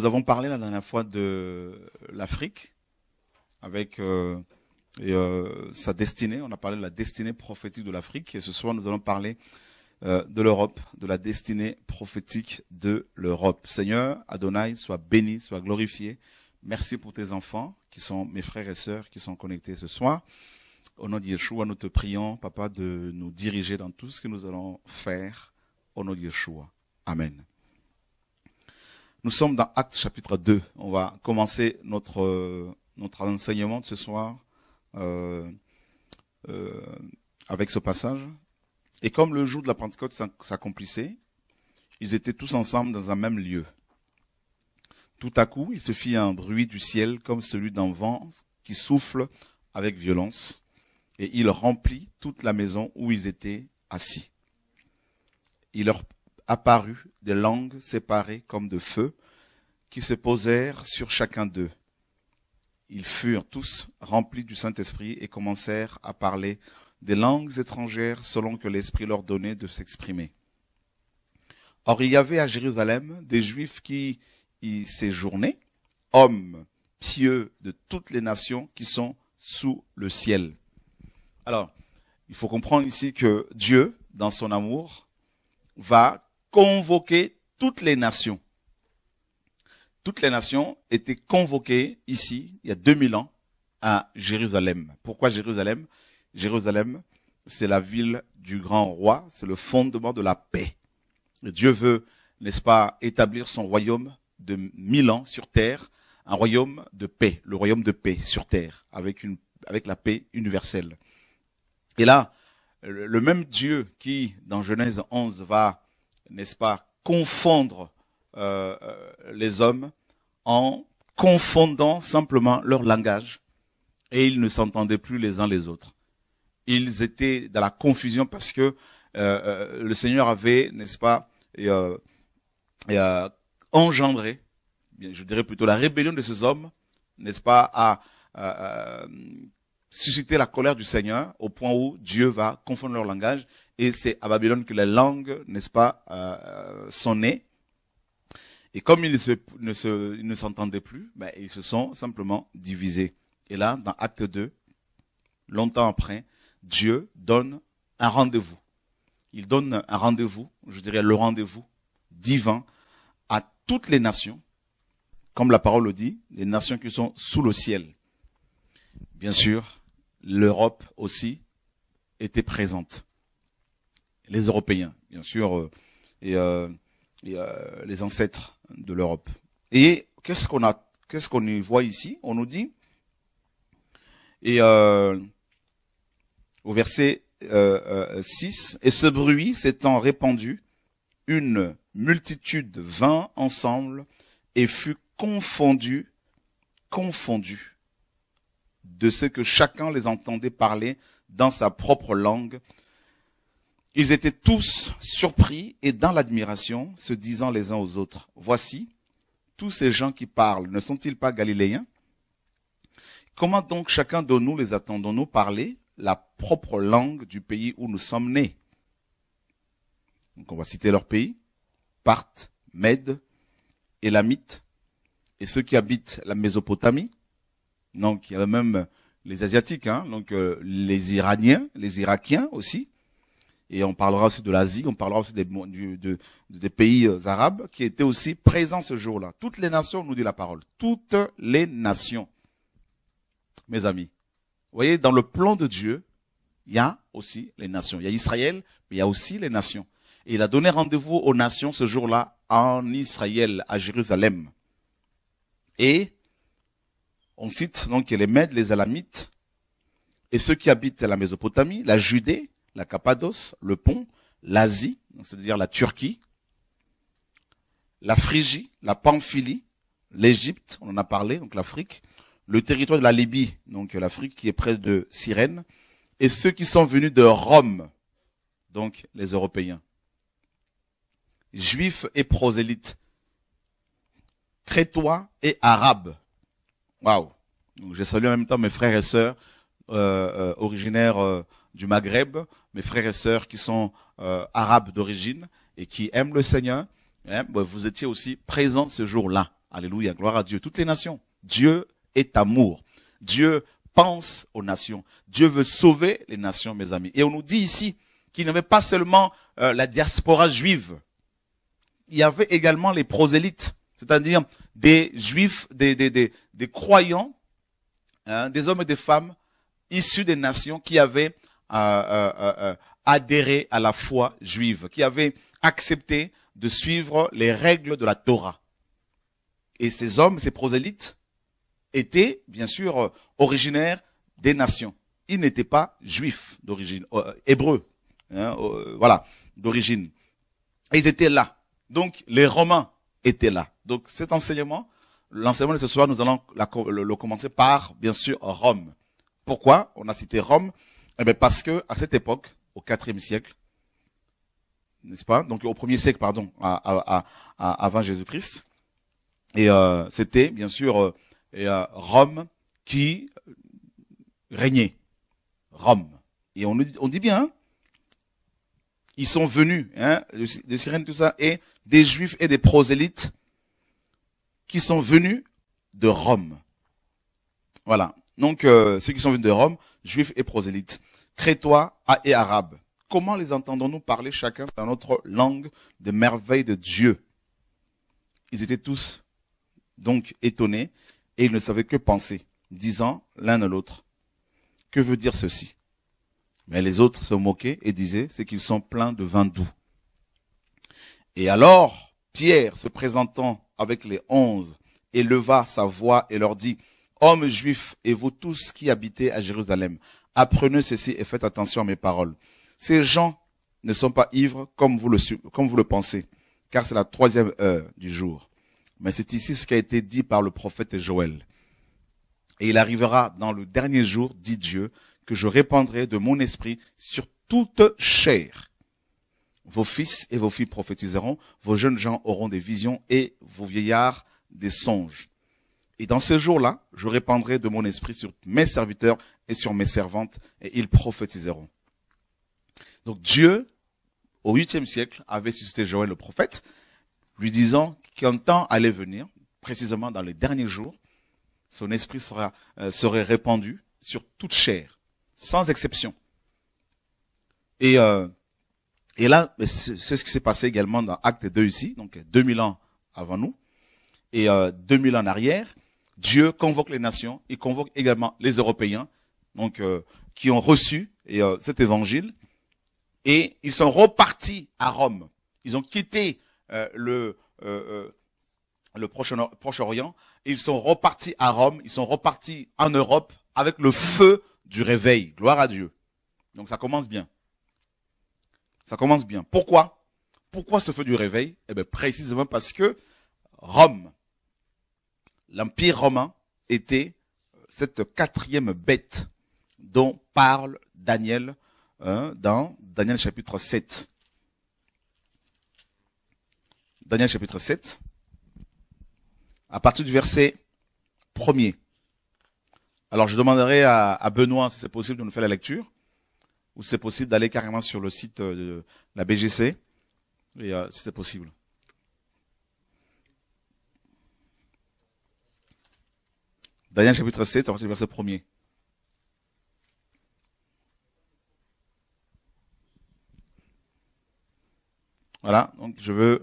nous avons parlé la dernière fois de l'Afrique avec euh, euh, sa destinée. On a parlé de la destinée prophétique de l'Afrique et ce soir nous allons parler euh, de l'Europe, de la destinée prophétique de l'Europe. Seigneur, Adonai, sois béni, sois glorifié. Merci pour tes enfants qui sont mes frères et sœurs qui sont connectés ce soir. Au nom de Yeshua, nous te prions, Papa, de nous diriger dans tout ce que nous allons faire. Au nom de Yeshua. Amen. Nous sommes dans Actes chapitre 2. On va commencer notre, euh, notre enseignement de ce soir euh, euh, avec ce passage. Et comme le jour de la Pentecôte s'accomplissait, ils étaient tous ensemble dans un même lieu. Tout à coup, il se fit un bruit du ciel comme celui d'un vent qui souffle avec violence, et il remplit toute la maison où ils étaient assis. Il leur apparut des langues séparées comme de feu, qui se posèrent sur chacun d'eux. Ils furent tous remplis du Saint-Esprit et commencèrent à parler des langues étrangères selon que l'Esprit leur donnait de s'exprimer. Or il y avait à Jérusalem des Juifs qui y séjournaient, hommes pieux de toutes les nations qui sont sous le ciel. Alors, il faut comprendre ici que Dieu, dans son amour, va convoquer toutes les nations toutes les nations étaient convoquées ici, il y a 2000 ans, à Jérusalem. Pourquoi Jérusalem Jérusalem, c'est la ville du grand roi, c'est le fondement de la paix. Dieu veut, n'est-ce pas, établir son royaume de 1000 ans sur terre, un royaume de paix, le royaume de paix sur terre, avec, une, avec la paix universelle. Et là, le même Dieu qui, dans Genèse 11, va, n'est-ce pas, confondre euh, euh, les hommes en confondant simplement leur langage et ils ne s'entendaient plus les uns les autres. Ils étaient dans la confusion parce que euh, le Seigneur avait, n'est-ce pas, engendré, je dirais plutôt la rébellion de ces hommes, n'est-ce pas, à, susciter la colère du Seigneur au point où Dieu va confondre leur langage et c'est à Babylone que les langues, n'est-ce pas, sont nées et comme ils, ne se, s'entendaient plus, ben, ils se sont simplement divisés. Et là, dans Acte 2, longtemps après, Dieu donne un rendez-vous. Il donne un rendez-vous, je dirais le rendez-vous divin à toutes les nations, comme la parole le dit, les nations qui sont sous le ciel. Bien sûr, l'Europe aussi était présente. Les Européens, bien sûr. Euh, et euh, euh, les ancêtres de l'Europe. Et qu'est-ce qu'on a, qu'est-ce qu'on y voit ici On nous dit, et euh, au verset euh, 6, euh, et ce bruit s'étant répandu, une multitude vint ensemble et fut confondu, confondu de ce que chacun les entendait parler dans sa propre langue, ils étaient tous surpris et dans l'admiration, se disant les uns aux autres, voici, tous ces gens qui parlent, ne sont-ils pas galiléens Comment donc chacun de nous les attendons-nous parler la propre langue du pays où nous sommes nés Donc on va citer leur pays, Parthes, Mède, Élamite, et ceux qui habitent la Mésopotamie. Donc il y avait même les Asiatiques, hein, donc euh, les Iraniens, les Irakiens aussi, et on parlera aussi de l'Asie, on parlera aussi des, pays euh, arabes qui étaient aussi présents ce jour-là. Toutes les nations, nous dit la parole, toutes les nations. Mes amis, vous voyez, dans le plan de Dieu, il y a aussi les nations. Il y a Israël, mais il y a aussi les nations. Et il a donné rendez-vous aux nations ce jour-là en Israël, à Jérusalem. Et on cite donc les Mèdes, les Alamites, et ceux qui habitent la Mésopotamie, la Judée, la Cappadoce, le pont, l'Asie, c'est-à-dire la Turquie, la Phrygie, la Pamphylie, l'Égypte, on en a parlé, donc l'Afrique, le territoire de la Libye, donc l'Afrique qui est près de Cyrène, et ceux qui sont venus de Rome, donc les Européens, juifs et prosélytes, crétois et arabes. Waouh! Je salue en même temps mes frères et sœurs euh, euh, originaires euh, du Maghreb, mes frères et sœurs qui sont euh, arabes d'origine et qui aiment le Seigneur, hein, bah, vous étiez aussi présents ce jour-là. Alléluia, gloire à Dieu. Toutes les nations. Dieu est amour. Dieu pense aux nations. Dieu veut sauver les nations, mes amis. Et on nous dit ici qu'il n'y avait pas seulement euh, la diaspora juive. Il y avait également les prosélytes, c'est-à-dire des juifs, des, des, des, des croyants, hein, des hommes et des femmes issus des nations qui avaient euh, à la foi juive, qui avait accepté de suivre les règles de la Torah. Et ces hommes, ces prosélytes, étaient bien sûr originaires des nations. Ils n'étaient pas juifs d'origine, euh, hébreux, hein, euh, voilà, d'origine. Ils étaient là. Donc les Romains étaient là. Donc cet enseignement, l'enseignement de ce soir, nous allons le commencer par, bien sûr, Rome. Pourquoi On a cité Rome eh ben, parce que à cette époque, au IVe siècle, n'est-ce pas Donc au premier siècle, pardon, avant Jésus-Christ, et euh, c'était bien sûr euh, euh, Rome qui régnait. Rome. Et on, dit bien, ils sont venus hein, sirènes tout ça, et des Juifs et des prosélytes qui sont venus de Rome. Voilà. Donc ceux qui sont venus de Rome, Juifs et prosélytes crétois et Arabes, Comment les entendons-nous parler chacun dans notre langue de merveille de Dieu Ils étaient tous donc étonnés et ils ne savaient que penser, disant l'un à l'autre, que veut dire ceci Mais les autres se moquaient et disaient, c'est qu'ils sont pleins de vin doux. Et alors, Pierre, se présentant avec les onze, éleva sa voix et leur dit, Hommes juifs et vous tous qui habitez à Jérusalem, Apprenez ceci et faites attention à mes paroles. Ces gens ne sont pas ivres comme vous le, comme vous le pensez, car c'est la troisième heure du jour. Mais c'est ici ce qui a été dit par le prophète Joël. Et il arrivera dans le dernier jour, dit Dieu, que je répandrai de mon esprit sur toute chair. Vos fils et vos filles prophétiseront, vos jeunes gens auront des visions et vos vieillards des songes. Et dans ce jour-là, je répandrai de mon esprit sur mes serviteurs et sur mes servantes, et ils prophétiseront. Donc Dieu, au 8e siècle, avait suscité Joël le prophète, lui disant qu'un temps allait venir, précisément dans les derniers jours, son esprit sera, euh, serait répandu sur toute chair, sans exception. Et, euh, là, c'est ce qui s'est passé également dans Acte 2 ici, donc 2000 ans avant nous, et 2000 euh, ans en arrière, Dieu convoque les nations, il convoque également les Européens, donc euh, qui ont reçu euh, cet évangile, et ils sont repartis à Rome. Ils ont quitté euh, le, Proche-Orient, et ils sont repartis à Rome, ils sont repartis en Europe avec le feu du réveil. Gloire à Dieu. Donc ça commence bien. Ça commence bien. Pourquoi Pourquoi ce feu du réveil Eh bien précisément parce que Rome, l'Empire romain, était cette quatrième bête dont parle Daniel hein, dans Daniel chapitre 7. Daniel chapitre 7, à partir du verset 1 Alors je demanderai à, Benoît si c'est possible de nous faire la lecture, ou si c'est possible d'aller carrément sur le site euh, de la BGC, euh, si c'est possible. Daniel chapitre 7, à partir du verset 1 Voilà, donc je veux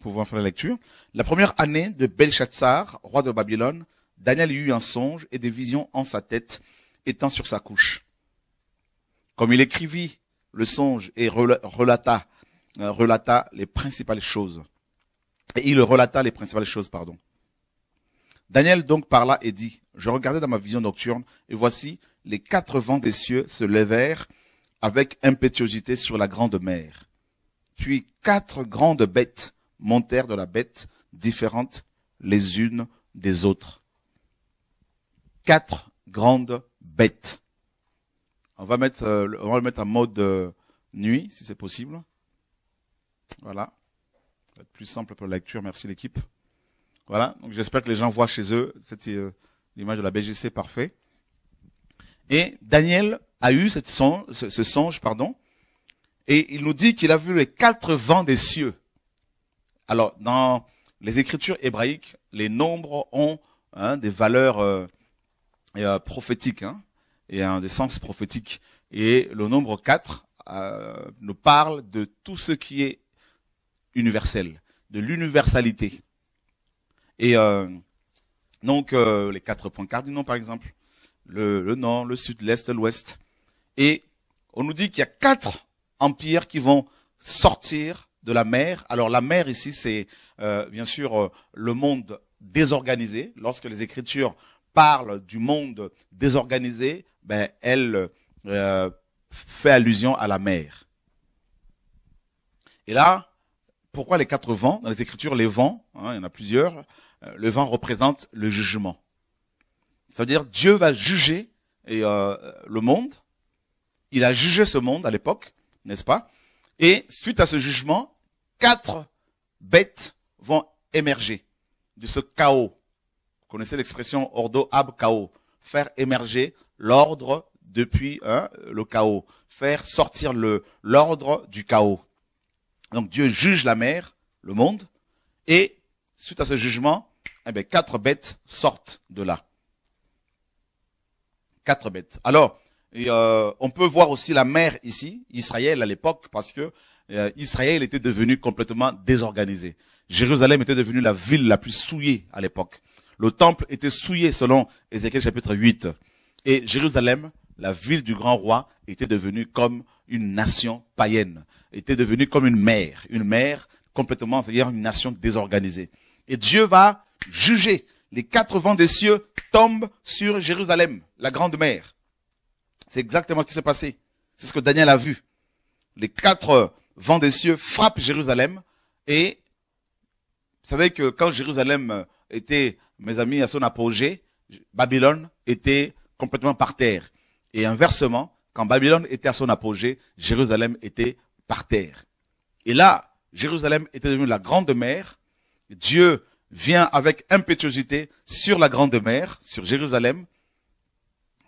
pouvoir faire la lecture. La première année de Belshazzar, roi de Babylone, Daniel eut un songe et des visions en sa tête, étant sur sa couche. Comme il écrivit le songe et relata, euh, relata les principales choses. Et il relata les principales choses, pardon. Daniel donc parla et dit, je regardais dans ma vision nocturne, et voici, les quatre vents des cieux se levèrent avec impétuosité sur la grande mer. Puis quatre grandes bêtes montèrent de la bête, différentes les unes des autres. Quatre grandes bêtes. On va mettre, euh, on va le mettre en mode euh, nuit, si c'est possible. Voilà. Ça plus simple pour la lecture. Merci l'équipe. Voilà. Donc j'espère que les gens voient chez eux cette euh, l'image de la BGC parfait. Et Daniel a eu ce, songe, pardon, et il nous dit qu'il a vu les quatre vents des cieux. Alors, dans les écritures hébraïques, les nombres ont hein, des valeurs euh, euh prophétiques, hein, et un des sens prophétiques. Et le nombre 4 euh, nous parle de tout ce qui est universel, de l'universalité. Et euh, donc, les quatre points cardinaux, par exemple, le nord, le sud, l'est, l'ouest, et on nous dit qu'il y a quatre oh. empires qui vont sortir de la mer. Alors la mer ici, c'est euh, bien sûr euh, le monde désorganisé. Lorsque les Écritures parlent du monde désorganisé, ben, elle euh, fait allusion à la mer. Et là, pourquoi les quatre vents Dans les Écritures, les vents, hein, il y en a plusieurs, le vent représente le jugement. cest à dire Dieu va juger et, le monde il a jugé ce monde à l'époque, n'est-ce pas Et suite à ce jugement, quatre bêtes vont émerger de ce chaos. Vous connaissez l'expression ordo ab chaos, faire émerger l'ordre depuis hein, le chaos, faire sortir le l'ordre du chaos. Donc Dieu juge la mer, le monde, et suite à ce jugement, eh quatre bêtes sortent de là. Quatre bêtes. Alors, et euh, on peut voir aussi la mer ici, Israël à l'époque, parce que euh, Israël était devenu complètement désorganisé. Jérusalem était devenue la ville la plus souillée à l'époque. Le temple était souillé selon Ézéchiel chapitre 8. Et Jérusalem, la ville du grand roi, était devenue comme une nation païenne, était devenue comme une mer, une mer complètement, c'est-à-dire une nation désorganisée. Et Dieu va juger. Les quatre vents des cieux tombent sur Jérusalem, la grande mer. C'est exactement ce qui s'est passé. C'est ce que Daniel a vu. Les quatre euh, vents des cieux frappent Jérusalem et vous savez que quand Jérusalem euh, était, mes amis, à son apogée, Babylone était complètement par terre. Et inversement, quand Babylone était à son apogée, Jérusalem était par terre. Et là, Jérusalem était devenue la grande mer. Dieu vient avec impétuosité sur la grande mer, sur Jérusalem,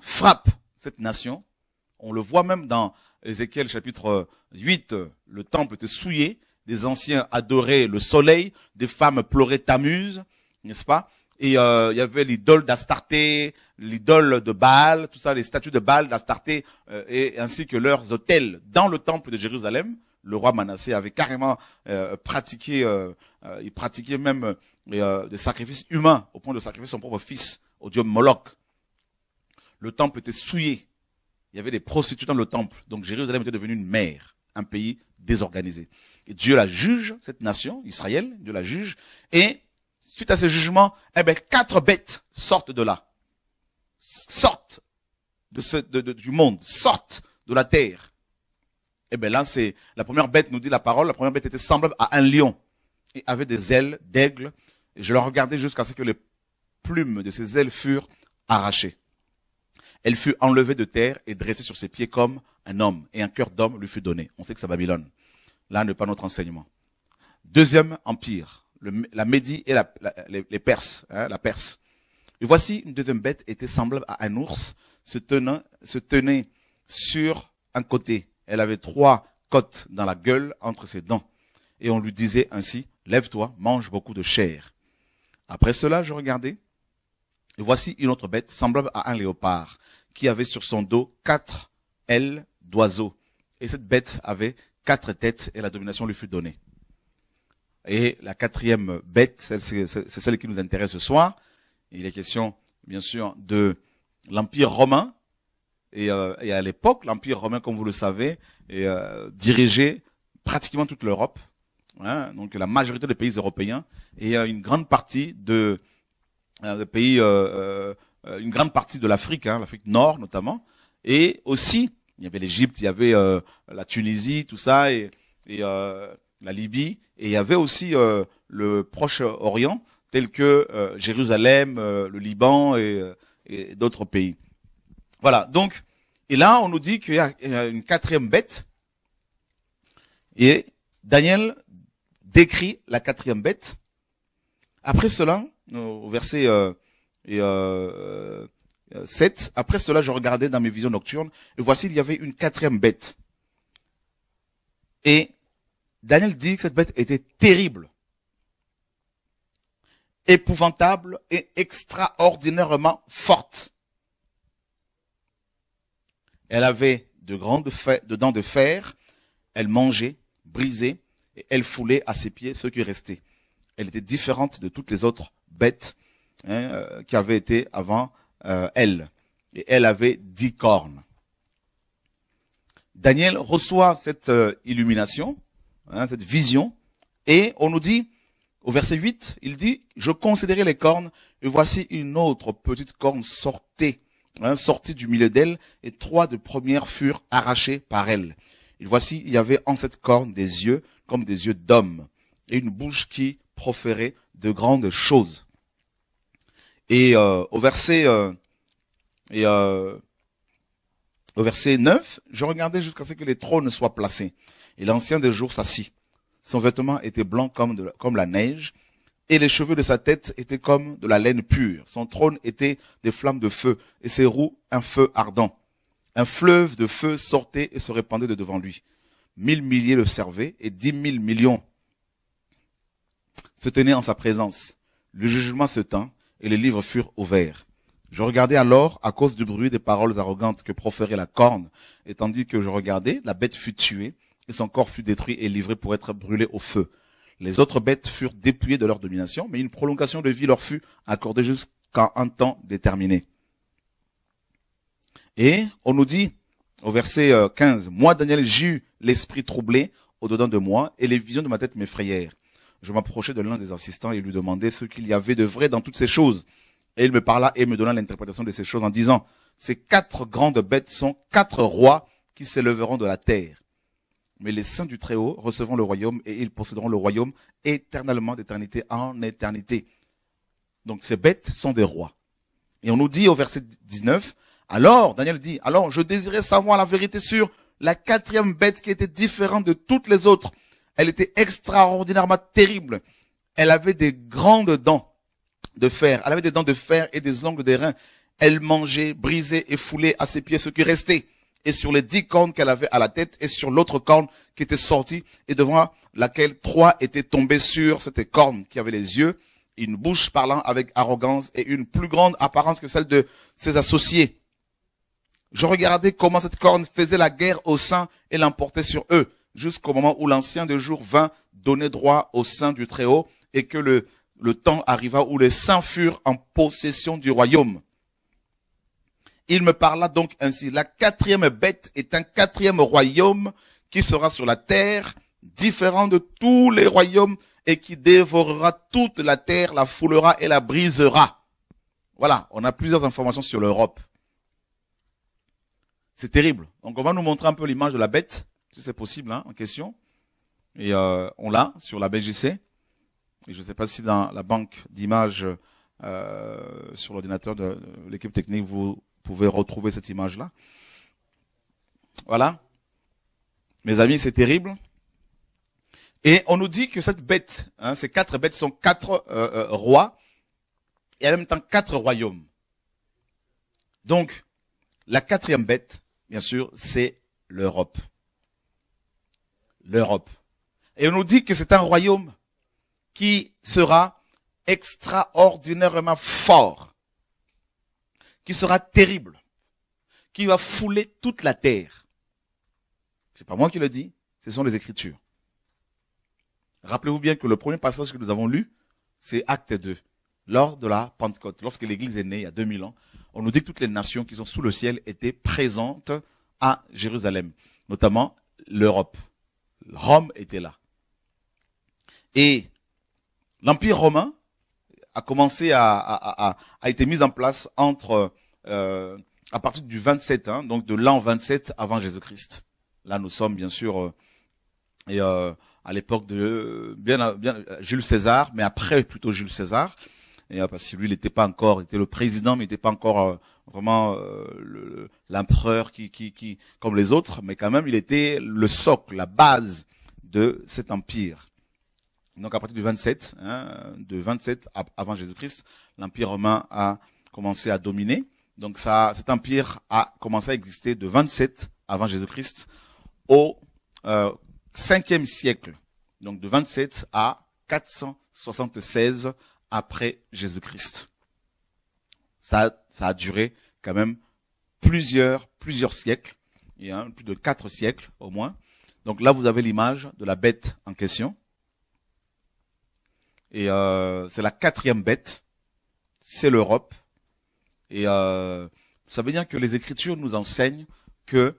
frappe cette nation. On le voit même dans Ézéchiel chapitre 8, le temple était souillé, des anciens adoraient le soleil, des femmes pleuraient Tamuse, n'est-ce pas Et euh, il y avait l'idole d'Astarté, l'idole de Baal, tout ça, les statues de Baal, d'Astarté, euh, et ainsi que leurs autels dans le temple de Jérusalem. Le roi Manassé avait carrément euh, pratiqué, il pratiquait même des sacrifices humains au point de sacrifier son propre fils au dieu Moloch le temple était souillé. Il y avait des prostituées dans le temple. Donc Jérusalem était devenue une mer, un pays désorganisé. Et Dieu la juge, cette nation, Israël, Dieu la juge. Et suite à ce jugement, eh ben, quatre bêtes sortent de là. Sortent de ce, du monde, sortent de la terre. Et eh bien là, c'est la première bête, nous dit la parole, la première bête était semblable à un lion et avait des ailes d'aigle. Et je le regardais jusqu'à ce que les plumes de ses ailes furent arrachées. Elle fut enlevée de terre et dressée sur ses pieds comme un homme, et un cœur d'homme lui fut donné. On sait que c'est Babylone. Là n'est pas notre enseignement. Deuxième empire, la Médie et les, Perses, hein, la Perse. Et voici une deuxième bête était semblable à un ours, se tenant, se tenait sur un côté. Elle avait trois côtes dans la gueule entre ses dents. Et on lui disait ainsi, lève-toi, mange beaucoup de chair. Après cela, je regardais, et voici une autre bête semblable à un léopard, qui avait sur son dos quatre ailes d'oiseaux Et cette bête avait quatre têtes et la domination lui fut donnée. Et la quatrième bête, c'est celle qui nous intéresse ce soir. Il est question, bien sûr, de l'Empire romain. Et, euh, à l'époque, l'Empire romain, comme vous le savez, est, euh, dirigeait pratiquement toute l'Europe. Hein, donc la majorité des pays européens et euh, une grande partie de, euh, des pays euh, une grande partie de l'Afrique, hein, l'Afrique Nord notamment, et aussi il y avait l'Égypte, il y avait euh, la Tunisie, tout ça, et, euh, la Libye, et il y avait aussi le Proche-Orient, tel que Jérusalem, le Liban et, et d'autres pays. Voilà. Donc, et là, on nous dit qu'il y a une quatrième bête, et Daniel décrit la quatrième bête. Après cela, au verset et 7. Euh, euh, après cela, je regardais dans mes visions nocturnes, et voici, il y avait une quatrième bête. Et Daniel dit que cette bête était terrible, épouvantable et extraordinairement forte. Elle avait de grandes dents de fer, elle mangeait, brisait, et elle foulait à ses pieds ceux qui restaient. Elle était différente de toutes les autres bêtes Hein, euh, qui avait été avant euh, elle. Et elle avait dix cornes. Daniel reçoit cette euh, illumination, hein, cette vision, et on nous dit, au verset 8, il dit, je considérais les cornes, et voici une autre petite corne sortait, hein, sortie du milieu d'elle, et trois de premières furent arrachées par elle. Et voici, il y avait en cette corne des yeux comme des yeux d'homme, et une bouche qui proférait de grandes choses. Et euh, au verset euh, et euh, au verset 9, je regardais jusqu'à ce que les trônes soient placés. Et l'ancien des jours s'assit. Son vêtement était blanc comme, de, comme la neige, et les cheveux de sa tête étaient comme de la laine pure. Son trône était des flammes de feu, et ses roues un feu ardent. Un fleuve de feu sortait et se répandait de devant lui. Mille milliers le servaient, et dix mille millions se tenaient en sa présence. Le jugement se tint, et les livres furent ouverts. Je regardais alors à cause du bruit des paroles arrogantes que proférait la corne, et tandis que je regardais, la bête fut tuée, et son corps fut détruit et livré pour être brûlé au feu. Les autres bêtes furent dépouillées de leur domination, mais une prolongation de vie leur fut accordée jusqu'à un temps déterminé. Et on nous dit au verset 15, euh, Moi, Daniel, j'eus l'esprit troublé au-dedans de moi, et les visions de ma tête m'effrayèrent je m'approchai de l'un des assistants et lui demandai ce qu'il y avait de vrai dans toutes ces choses. Et il me parla et me donna l'interprétation de ces choses en disant, ces quatre grandes bêtes sont quatre rois qui s'éleveront de la terre. Mais les saints du Très-Haut recevront le royaume et ils posséderont le royaume éternellement d'éternité en éternité. Donc ces bêtes sont des rois. Et on nous dit au verset 19, alors, Daniel dit, alors je désirais savoir la vérité sur la quatrième bête qui était différente de toutes les autres elle était extraordinairement terrible. Elle avait des grandes dents de fer. Elle avait des dents de fer et des ongles des reins. Elle mangeait, brisait et foulait à ses pieds ce qui restait. Et sur les dix cornes qu'elle avait à la tête et sur l'autre corne qui était sortie et devant laquelle trois étaient tombés sur cette corne qui avait les yeux, une bouche parlant avec arrogance et une plus grande apparence que celle de ses associés. Je regardais comment cette corne faisait la guerre au sein et l'emportait sur eux jusqu'au moment où l'ancien des jours vint donner droit au sein du Très-Haut et que le, le temps arriva où les saints furent en possession du royaume. Il me parla donc ainsi, la quatrième bête est un quatrième royaume qui sera sur la terre, différent de tous les royaumes et qui dévorera toute la terre, la foulera et la brisera. Voilà, on a plusieurs informations sur l'Europe. C'est terrible. Donc on va nous montrer un peu l'image de la bête c'est possible, hein, en question. Et euh, on l'a sur la BGC. Et je ne sais pas si dans la banque d'images euh, sur l'ordinateur de, l'équipe technique, vous pouvez retrouver cette image-là. Voilà. Mes amis, c'est terrible. Et on nous dit que cette bête, hein, ces quatre bêtes sont quatre euh, rois et en même temps quatre royaumes. Donc, la quatrième bête, bien sûr, c'est l'Europe l'Europe. Et on nous dit que c'est un royaume qui sera extraordinairement fort, qui sera terrible, qui va fouler toute la terre. C'est pas moi qui le dis, ce sont les Écritures. Rappelez-vous bien que le premier passage que nous avons lu, c'est Acte 2, lors de la Pentecôte, lorsque l'Église est née il y a 2000 ans. On nous dit que toutes les nations qui sont sous le ciel étaient présentes à Jérusalem, notamment l'Europe. Rome était là. Et l'Empire romain a commencé à, à, a été mis en place entre euh, à partir du 27, hein, donc de l'an 27 avant Jésus-Christ. Là, nous sommes bien sûr euh, et euh, à l'époque de bien, bien Jules César, mais après plutôt Jules César et, euh, parce que lui, il n'était pas encore, il était le président, mais il n'était pas encore euh, vraiment euh, l'empereur qui, qui, qui, comme les autres, mais quand même, il était le socle, la base de cet empire. Donc à partir du 27, hein, de 27 avant Jésus-Christ, l'empire romain a commencé à dominer. Donc ça, cet empire a commencé à exister de 27 avant Jésus-Christ au 5e siècle. Donc de 27 à 476 après Jésus-Christ. Ça, ça a duré quand même plusieurs, plusieurs siècles, il hein, y plus de quatre siècles au moins. Donc là, vous avez l'image de la bête en question. Et euh, c'est la quatrième bête, c'est l'Europe. Et euh, ça veut dire que les Écritures nous enseignent que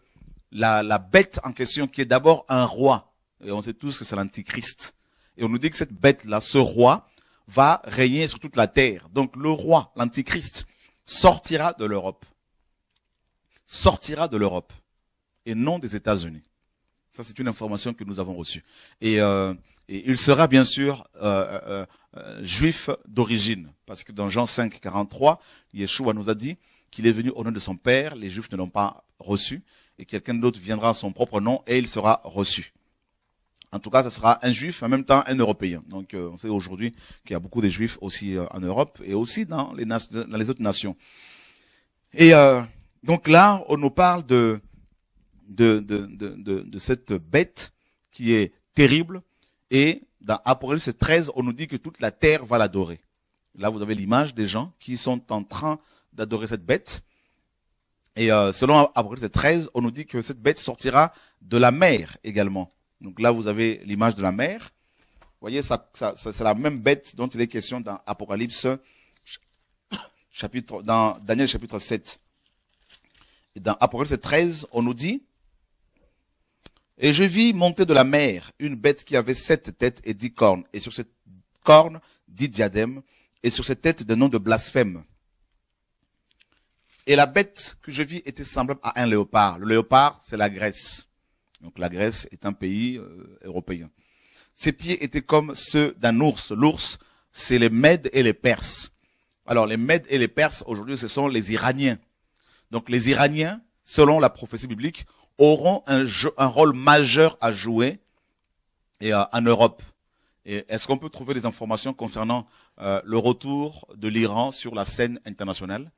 la, la bête en question, qui est d'abord un roi, et on sait tous que c'est l'Antichrist, et on nous dit que cette bête-là, ce roi, va régner sur toute la terre. Donc le roi, l'Antichrist, sortira de l'Europe. Sortira de l'Europe et non des États-Unis. Ça, c'est une information que nous avons reçue. Et, euh, il sera bien sûr euh, euh, juif d'origine, parce que dans Jean 5, 43, Yeshua nous a dit qu'il est venu au nom de son Père, les Juifs ne l'ont pas reçu, et quelqu'un d'autre viendra à son propre nom et il sera reçu. En tout cas, ce sera un juif, en même temps un européen. Donc, euh, on sait aujourd'hui qu'il y a beaucoup de juifs aussi euh, en Europe et aussi dans les, dans les autres nations. Et euh, donc là, on nous parle de de, de, cette bête qui est terrible. Et dans Apocalypse 13, on nous dit que toute la terre va l'adorer. Là, vous avez l'image des gens qui sont en train d'adorer cette bête. Et selon Apocalypse 13, on nous dit que cette bête sortira de la mer également. Donc là, vous avez l'image de la mer. Vous voyez, ça, c'est la même bête dont il est question dans Apocalypse, chapitre, dans Daniel chapitre 7. Et dans Apocalypse 13, on nous dit, et je vis monter de la mer une bête qui avait sept têtes et dix cornes, et sur cette corne, dix diadèmes, et sur cette tête des noms de blasphème. Et la bête que je vis était semblable à un léopard. Le léopard, c'est la Grèce. Donc la Grèce est un pays euh, européen. Ses pieds étaient comme ceux d'un ours. L'ours, c'est les Mèdes et les Perses. Alors les Mèdes et les Perses, aujourd'hui, ce sont les Iraniens. Donc les Iraniens, selon la prophétie biblique, auront un, un rôle majeur à jouer euh, en Europe. Et est-ce qu'on peut trouver des informations concernant euh, le retour de l'Iran sur la scène internationale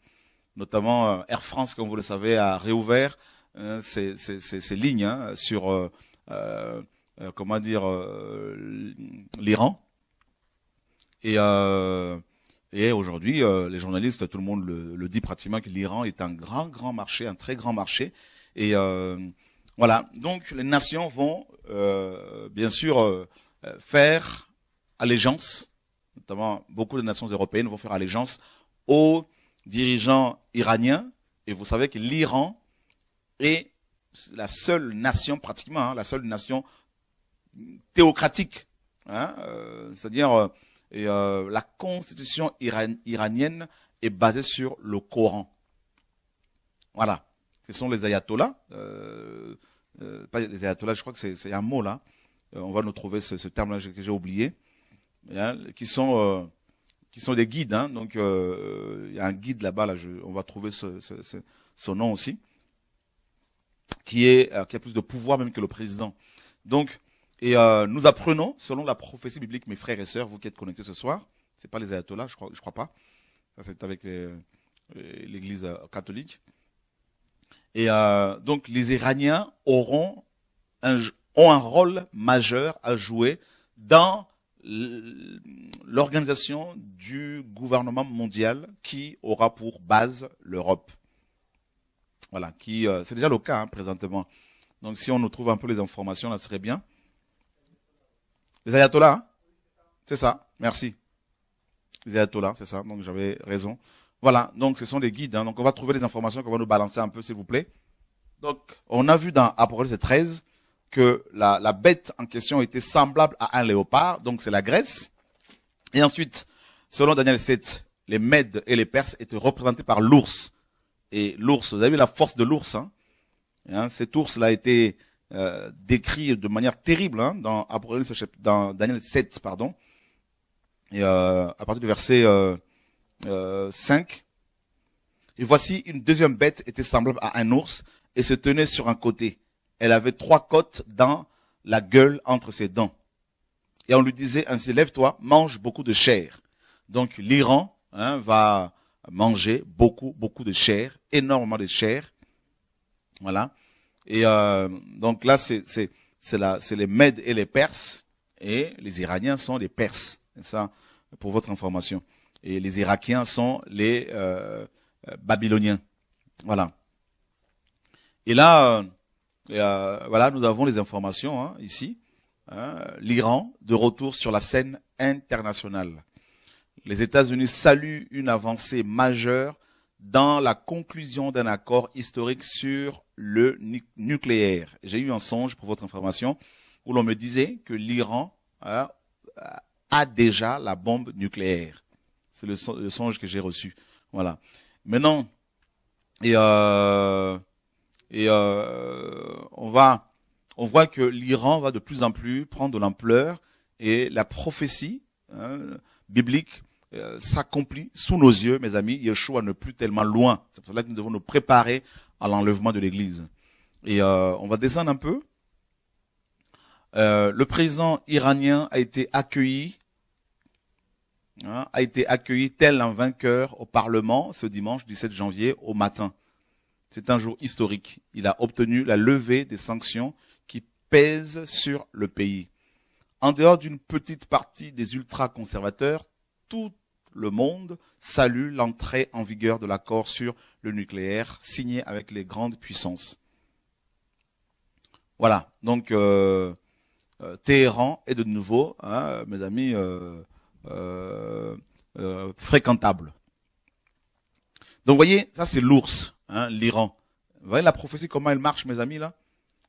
Notamment Air France, comme vous le savez, a réouvert Hein, ces, ces, lignes hein, sur euh, euh, euh, comment dire l'Iran. Et, et aujourd'hui, les journalistes, tout le monde le, le dit pratiquement que l'Iran est un grand, grand marché, un très grand marché. Et voilà. Donc les nations vont bien sûr faire allégeance, notamment beaucoup de nations européennes vont faire allégeance aux dirigeants iraniens. Et vous savez que l'Iran et la seule nation, pratiquement, hein, la seule nation théocratique. Hein, euh, c'est-à-dire, euh, euh, la constitution iranienne est basée sur le Coran. Voilà. Ce sont les ayatollahs. pas les ayatollahs, je crois que c'est un mot là. on va nous trouver ce, terme-là que j'ai oublié. Hein, qui sont qui sont des guides. donc, il y a un guide là-bas. on va trouver ce, son nom aussi qui, est, euh, qui a plus de pouvoir même que le président. Donc, et euh, nous apprenons, selon la prophétie biblique, mes frères et sœurs, vous qui êtes connectés ce soir, c'est pas les ayatollahs, je crois, je crois pas. Ça c'est avec euh, l'Église catholique. Et donc les Iraniens auront un, ont un rôle majeur à jouer dans l'organisation du gouvernement mondial qui aura pour base l'Europe. Voilà, qui euh, c'est déjà le cas hein, présentement. Donc si on nous trouve un peu les informations, là, serait bien. Les ayatollahs, hein, c'est ça. Merci. Les ayatollahs, c'est ça. Donc j'avais raison. Voilà, donc ce sont des guides. Hein. Donc on va trouver les informations qu'on va nous balancer un peu, s'il vous plaît. Donc on a vu dans Apocalypse 13 que la, la bête en question était semblable à un léopard, donc c'est la Grèce. Et ensuite, selon Daniel 7, les Mèdes et les Perses étaient représentés par l'ours et l'ours. Vous avez vu la force de l'ours. Hein, hein cet ours-là a été euh, décrit de manière terrible hein, dans, dans Daniel 7, pardon. Et euh, à partir du verset 5. Euh, et voici une deuxième bête était semblable à un ours et se tenait sur un côté. Elle avait trois côtes dans la gueule entre ses dents. Et on lui disait ainsi, lève-toi, mange beaucoup de chair. Donc l'Iran hein, va manger beaucoup, beaucoup de chair, énormément de chair. Voilà. Et euh, donc là, c'est les Mèdes et les Perses et les Iraniens sont les Perses. Ça, pour votre information. Et les Irakiens sont les euh, euh, Babyloniens. Voilà. Et là, voilà, nous avons les informations hein, ici. Hein. L'Iran de retour sur la scène internationale les États-Unis saluent une avancée majeure dans la conclusion d'un accord historique sur le nucléaire. J'ai eu un songe, pour votre information, où l'on me disait que l'Iran hein, a déjà la bombe nucléaire. C'est le, songe que j'ai reçu. Voilà. Maintenant, et, euh, et euh, on va, on voit que l'Iran va de plus en plus prendre de l'ampleur et la prophétie hein, biblique euh, s'accomplit sous nos yeux, mes amis. Yeshua ne plus tellement loin. C'est pour cela que nous devons nous préparer à l'enlèvement de l'Église. Et euh, on va descendre un peu. Euh, le président iranien a été accueilli hein, a été accueilli tel un vainqueur au Parlement ce dimanche 17 janvier au matin. C'est un jour historique. Il a obtenu la levée des sanctions qui pèsent sur le pays. En dehors d'une petite partie des ultra-conservateurs, tout le monde salue l'entrée en vigueur de l'accord sur le nucléaire signé avec les grandes puissances. Voilà, donc euh, euh, Téhéran est de nouveau, hein, mes amis, euh, fréquentable. Donc vous voyez, ça c'est l'ours, hein, l'Iran. Vous voyez la prophétie, comment elle marche, mes amis, là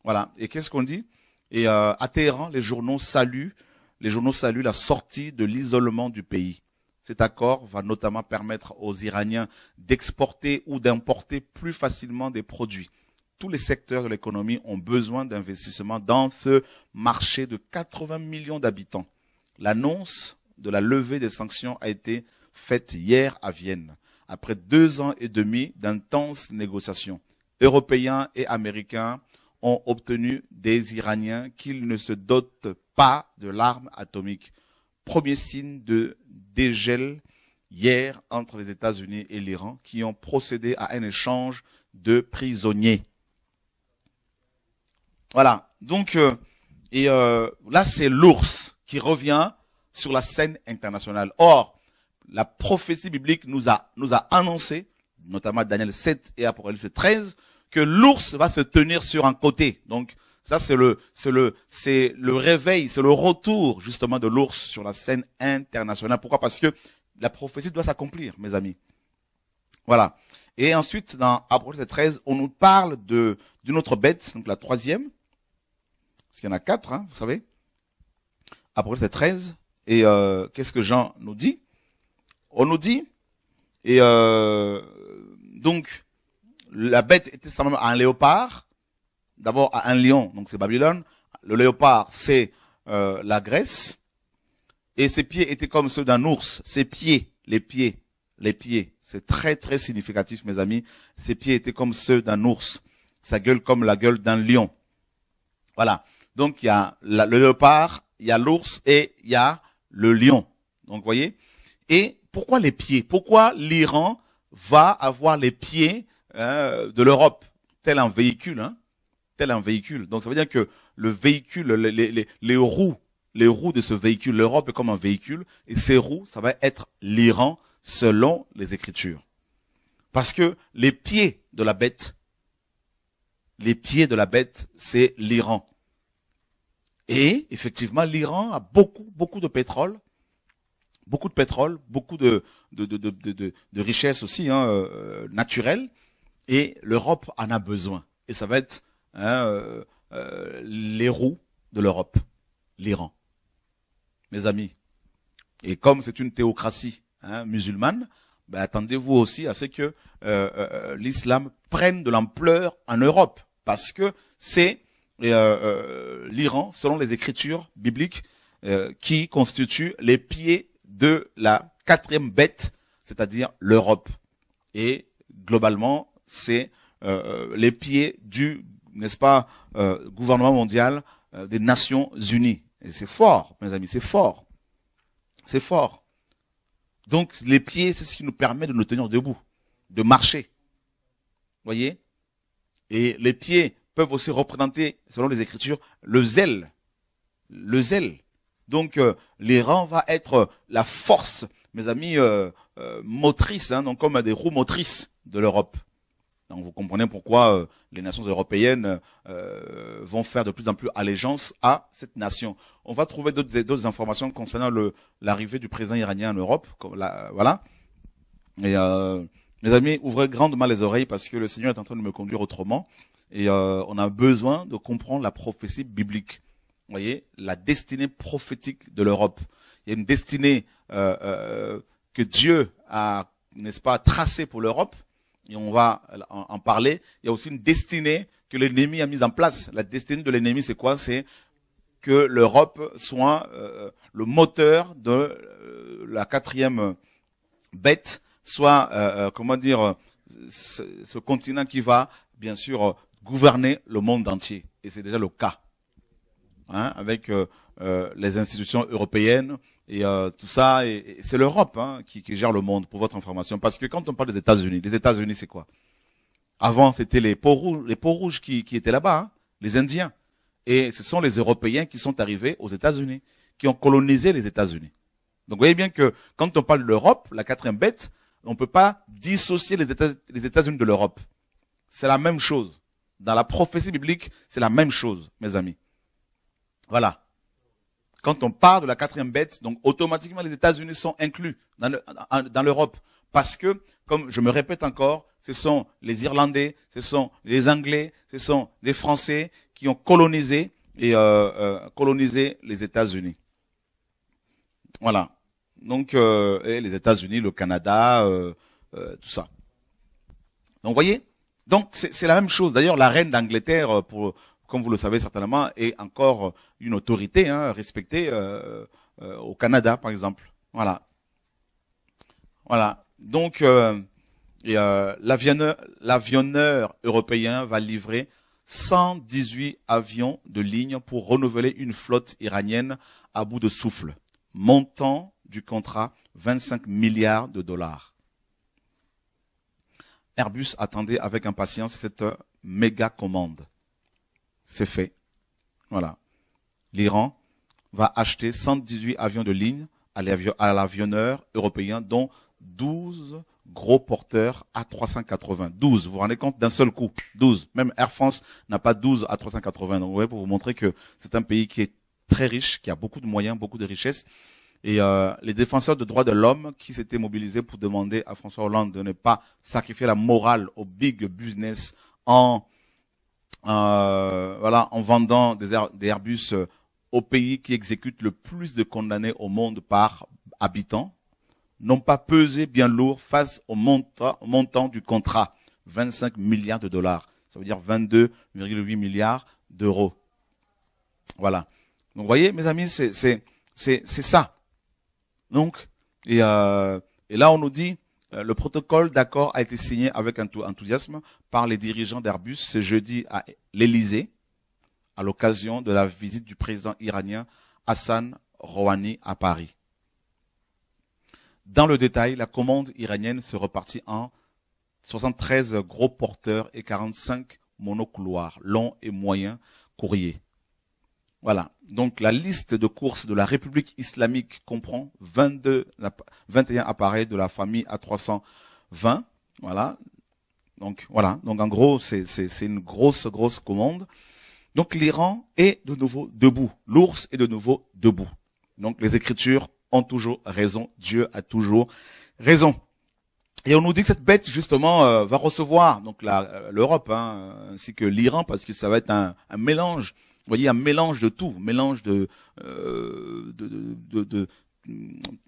Voilà, et qu'est-ce qu'on dit Et à Téhéran, les journaux saluent les journaux saluent la sortie de l'isolement du pays. Cet accord va notamment permettre aux Iraniens d'exporter ou d'importer plus facilement des produits. Tous les secteurs de l'économie ont besoin d'investissements dans ce marché de 80 millions d'habitants. L'annonce de la levée des sanctions a été faite hier à Vienne, après deux ans et demi d'intenses négociations. Européens et Américains ont obtenu des Iraniens qu'ils ne se dotent pas de l'arme atomique premier signe de dégel hier entre les États-Unis et l'Iran qui ont procédé à un échange de prisonniers. Voilà. Donc, euh, et euh, là, c'est l'ours qui revient sur la scène internationale. Or, la prophétie biblique nous a, nous a annoncé, notamment Daniel 7 et Apocalypse 13, que l'ours va se tenir sur un côté. Donc, ça, c'est le, c'est le, c'est le réveil, c'est le retour, justement, de l'ours sur la scène internationale. Pourquoi? Parce que la prophétie doit s'accomplir, mes amis. Voilà. Et ensuite, dans Apocalypse 13, on nous parle de, d'une autre bête, donc la troisième. Parce qu'il y en a quatre, hein, vous savez. Apocalypse 13. Et, euh, qu'est-ce que Jean nous dit? On nous dit, et, euh, donc, la bête était simplement un léopard, d'abord à un lion, donc c'est Babylone. Le léopard, c'est euh, la Grèce. Et ses pieds étaient comme ceux d'un ours. Ses pieds, les pieds, les pieds. C'est très très significatif, mes amis. Ses pieds étaient comme ceux d'un ours. Sa gueule comme la gueule d'un lion. Voilà. Donc il y a le léopard, il y a l'ours et il y a le lion. Donc vous voyez. Et pourquoi les pieds Pourquoi l'Iran va avoir les pieds hein, de l'Europe tel un véhicule hein tel un véhicule. Donc ça veut dire que le véhicule, les, les, les roues, les roues de ce véhicule, l'Europe est comme un véhicule, et ces roues, ça va être l'Iran selon les Écritures. Parce que les pieds de la bête, les pieds de la bête, c'est l'Iran. Et effectivement, l'Iran a beaucoup, beaucoup de pétrole, beaucoup de pétrole, beaucoup de, de, de, de, richesses aussi hein, euh, naturelles, et l'Europe en a besoin. Et ça va être Hein, euh, euh, les roues de l'Europe, l'Iran. Mes amis, et comme c'est une théocratie hein, musulmane, ben, attendez-vous aussi à ce que euh, l'islam prenne de l'ampleur en Europe, parce que c'est l'Iran, selon les écritures bibliques, qui constitue les pieds de la quatrième bête, c'est-à-dire l'Europe. Et globalement, c'est les pieds du n'est-ce pas, euh, gouvernement mondial euh, des Nations Unies. Et c'est fort, mes amis, c'est fort. C'est fort. Donc les pieds, c'est ce qui nous permet de nous tenir debout, de marcher. Voyez Et les pieds peuvent aussi représenter, selon les Écritures, le zèle. Le zèle. Donc euh, les rangs va être la force, mes amis, motrice, hein, donc comme des roues motrices de l'Europe. Donc vous comprenez pourquoi euh, les nations européennes euh, vont faire de plus en plus allégeance à cette nation. On va trouver d'autres informations concernant l'arrivée du président iranien en Europe. Comme la, voilà. Et euh, mes amis, ouvrez grandement les oreilles parce que le Seigneur est en train de me conduire autrement. Et on a besoin de comprendre la prophétie biblique. Vous voyez, la destinée prophétique de l'Europe. Il y a une destinée que Dieu a, n'est-ce pas, tracée pour l'Europe et on va en parler, il y a aussi une destinée que l'ennemi a mise en place. La destinée de l'ennemi, c'est quoi C'est que l'Europe soit euh, le moteur de euh, la quatrième bête, soit, euh, comment dire, ce, continent qui va, bien sûr, gouverner le monde entier. Et c'est déjà le cas, hein, avec les institutions européennes, et euh, tout ça, et, c'est l'Europe hein, qui, gère le monde, pour votre information. Parce que quand on parle des États-Unis, les États-Unis, c'est quoi Avant, c'était les peaux rouges, les peaux rouges qui, qui étaient là-bas, hein, les Indiens. Et ce sont les Européens qui sont arrivés aux États-Unis, qui ont colonisé les États-Unis. Donc, vous voyez bien que quand on parle de l'Europe, la quatrième bête, on ne peut pas dissocier les États-Unis de l'Europe. C'est la même chose. Dans la prophétie biblique, c'est la même chose, mes amis. Voilà quand on parle de la quatrième bête, donc automatiquement les États-Unis sont inclus dans l'Europe. parce que, comme je me répète encore, ce sont les Irlandais, ce sont les Anglais, ce sont les Français qui ont colonisé et euh, euh, colonisé les États-Unis. Voilà. Donc, euh, les États-Unis, le Canada, tout ça. Donc, vous voyez, donc c'est la même chose. D'ailleurs, la reine d'Angleterre, pour comme vous le savez certainement, est encore une autorité hein, respectée euh, euh, au Canada, par exemple. Voilà. Voilà. Donc, euh, euh l'avionneur européen va livrer 118 avions de ligne pour renouveler une flotte iranienne à bout de souffle. Montant du contrat 25 milliards de dollars. Airbus attendait avec impatience cette méga commande. C'est fait. Voilà. L'Iran va acheter 118 avions de ligne à l'avionneur européen, dont 12 gros porteurs A380. 12, vous vous rendez compte D'un seul coup, 12. Même Air France n'a pas 12 A380. Donc, voyez, pour vous montrer que c'est un pays qui est très riche, qui a beaucoup de moyens, beaucoup de richesses. Et euh, les défenseurs de droits de l'homme qui s'étaient mobilisés pour demander à François Hollande de ne pas sacrifier la morale au big business en euh, voilà, en vendant des, des Airbus euh, au pays qui exécute le plus de condamnés au monde par habitant, n'ont pas pesé bien lourd face au montant, du contrat, 25 milliards de dollars. Ça veut dire 22,8 milliards d'euros. Voilà. Donc, vous voyez, mes amis, c'est ça. Donc, et, euh, et là, on nous dit, euh, le protocole d'accord a été signé avec enthousiasme par les dirigeants d'Airbus ce jeudi à l'Elysée, à l'occasion de la visite du président iranien Hassan Rouhani à Paris. Dans le détail, la commande iranienne se repartit en 73 gros porteurs et 45 monocouloirs longs et moyens courriers, voilà. Donc la liste de courses de la République islamique comprend 22, 21 appareils de la famille A320. Voilà. Donc voilà. Donc en gros, c'est une grosse, grosse commande. Donc l'Iran est de nouveau debout. L'ours est de nouveau debout. Donc les Écritures ont toujours raison. Dieu a toujours raison. Et on nous dit que cette bête justement euh, va recevoir donc euh, l'Europe hein, ainsi que l'Iran parce que ça va être un mélange vous voyez un mélange de tout, mélange euh, de, de,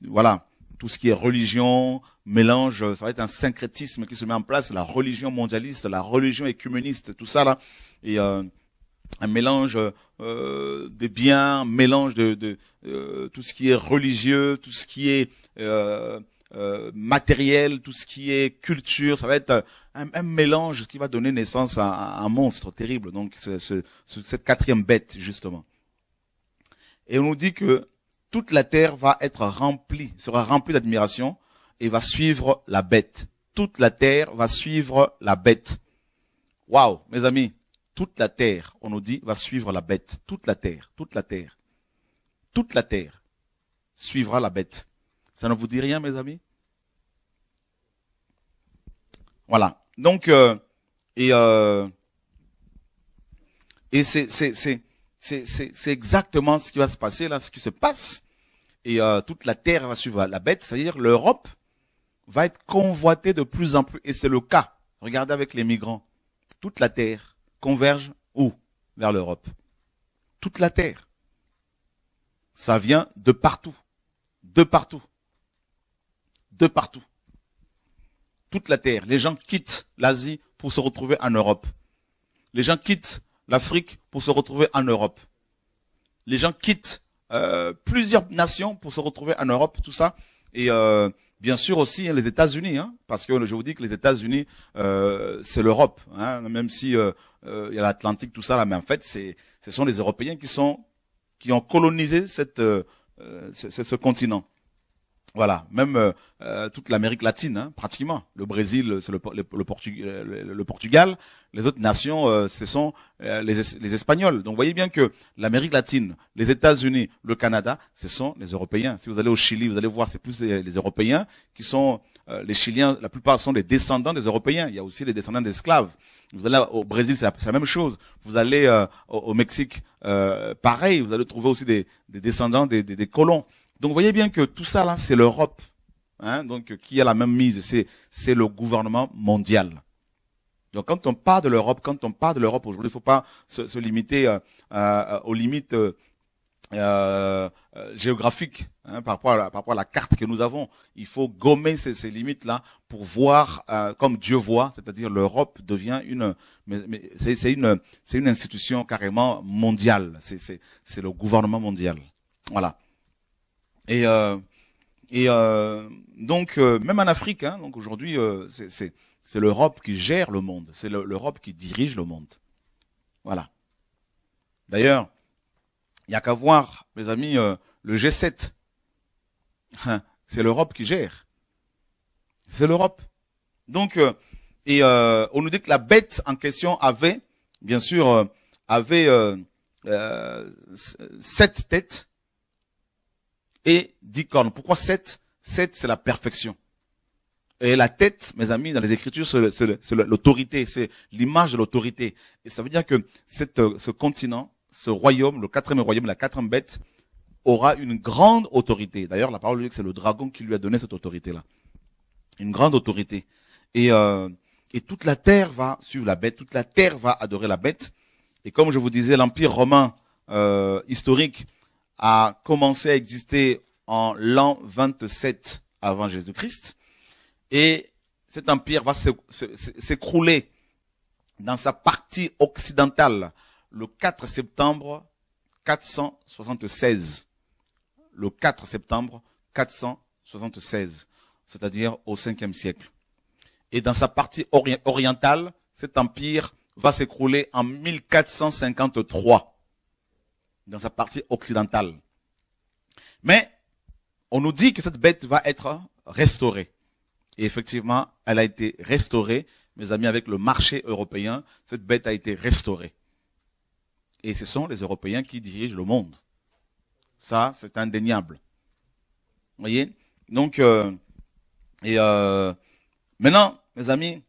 voilà tout ce qui est religion, mélange, ça va être un syncrétisme qui se met en place, la religion mondialiste, la religion écuméniste, tout ça là, et euh, un mélange euh, des biens, mélange de, euh, tout ce qui est religieux, tout ce qui est matériel, tout ce qui est culture, ça va être un, mélange qui va donner naissance à, un monstre terrible, donc cette quatrième bête, justement. Et on nous dit que toute la terre va être remplie, sera remplie d'admiration et va suivre la bête. Toute la terre va suivre la bête. Waouh, mes amis, toute la terre, on nous dit, va suivre la bête. Toute la terre, toute la terre, toute la terre suivra la bête. Ça ne vous dit rien, mes amis Voilà. Donc, euh, et, euh, et c'est, c'est, c'est, c'est, exactement ce qui va se passer là, ce qui se passe. Et euh, toute la terre va suivre la bête, c'est-à-dire l'Europe va être convoitée de plus en plus. Et c'est le cas. Regardez avec les migrants. Toute la terre converge où Vers l'Europe. Toute la terre. Ça vient de partout. De partout. De partout toute la terre. Les gens quittent l'Asie pour se retrouver en Europe. Les gens quittent l'Afrique pour se retrouver en Europe. Les gens quittent euh, plusieurs nations pour se retrouver en Europe, tout ça. Et euh, bien sûr aussi hein, les États-Unis, hein, parce que je vous dis que les États-Unis, euh, c'est l'Europe, hein. même si il y a l'Atlantique, tout ça, là, mais en fait, c'est, ce sont les Européens qui sont qui ont colonisé cette, ce continent. Voilà, même euh, euh, toute l'Amérique latine, hein, pratiquement. Le Brésil, c'est le, euh, Portugal. Les autres nations, ce sont les, Espagnols. Donc, voyez bien que l'Amérique latine, les États-Unis, le Canada, ce sont les Européens. Si vous allez au Chili, vous allez voir, c'est plus les, Européens qui sont les Chiliens. La plupart sont des descendants des Européens. Il y a aussi des descendants d'esclaves. Vous allez au Brésil, c'est la, même chose. Vous allez au, Mexique, pareil. Vous allez trouver aussi des, descendants des colons. Donc, vous voyez bien que tout ça, là, c'est l'Europe, hein, donc, qui a la même mise. C'est, c'est le gouvernement mondial. Donc, quand on parle de l'Europe, quand on parle de l'Europe aujourd'hui, il ne faut pas se, limiter euh, aux limites euh, euh, géographiques hein, par, rapport à la, rapport à la carte que nous avons. Il faut gommer ces, limites-là pour voir comme Dieu voit, c'est-à-dire l'Europe devient une, c'est une, c'est une institution carrément mondiale. C'est le gouvernement mondial. Voilà. Et, euh, et euh, donc, euh, même en Afrique, hein, donc aujourd'hui, c'est l'Europe qui gère le monde, c'est l'Europe qui dirige le monde. Voilà. D'ailleurs, il n'y a qu'à voir, mes amis, le G7. Hein, c'est l'Europe qui gère. C'est l'Europe. Donc, et on nous dit que la bête en question avait, bien sûr, avait sept têtes et dix cornes. Pourquoi sept Sept, c'est la perfection. Et la tête, mes amis, dans les Écritures, c'est l'autorité, c'est l'image de l'autorité. Et ça veut dire que cette, euh, ce continent, ce royaume, le quatrième royaume, la quatrième bête, aura une grande autorité. D'ailleurs, la parole dit que c'est le dragon qui lui a donné cette autorité-là. Une grande autorité. Et, euh, et toute la terre va suivre la bête, toute la terre va adorer la bête. Et comme je vous disais, l'Empire romain euh, historique, a commencé à exister en l'an 27 avant Jésus-Christ. Et cet empire va s'écrouler dans sa partie occidentale le 4 septembre 476. Le 4 septembre 476, c'est-à-dire au 5e siècle. Et dans sa partie orientale, cet empire va s'écrouler en 1453 dans sa partie occidentale. Mais on nous dit que cette bête va être restaurée. Et effectivement, elle a été restaurée, mes amis, avec le marché européen, cette bête a été restaurée. Et ce sont les Européens qui dirigent le monde. Ça, c'est indéniable. Vous voyez Donc, euh, et euh, maintenant, mes amis,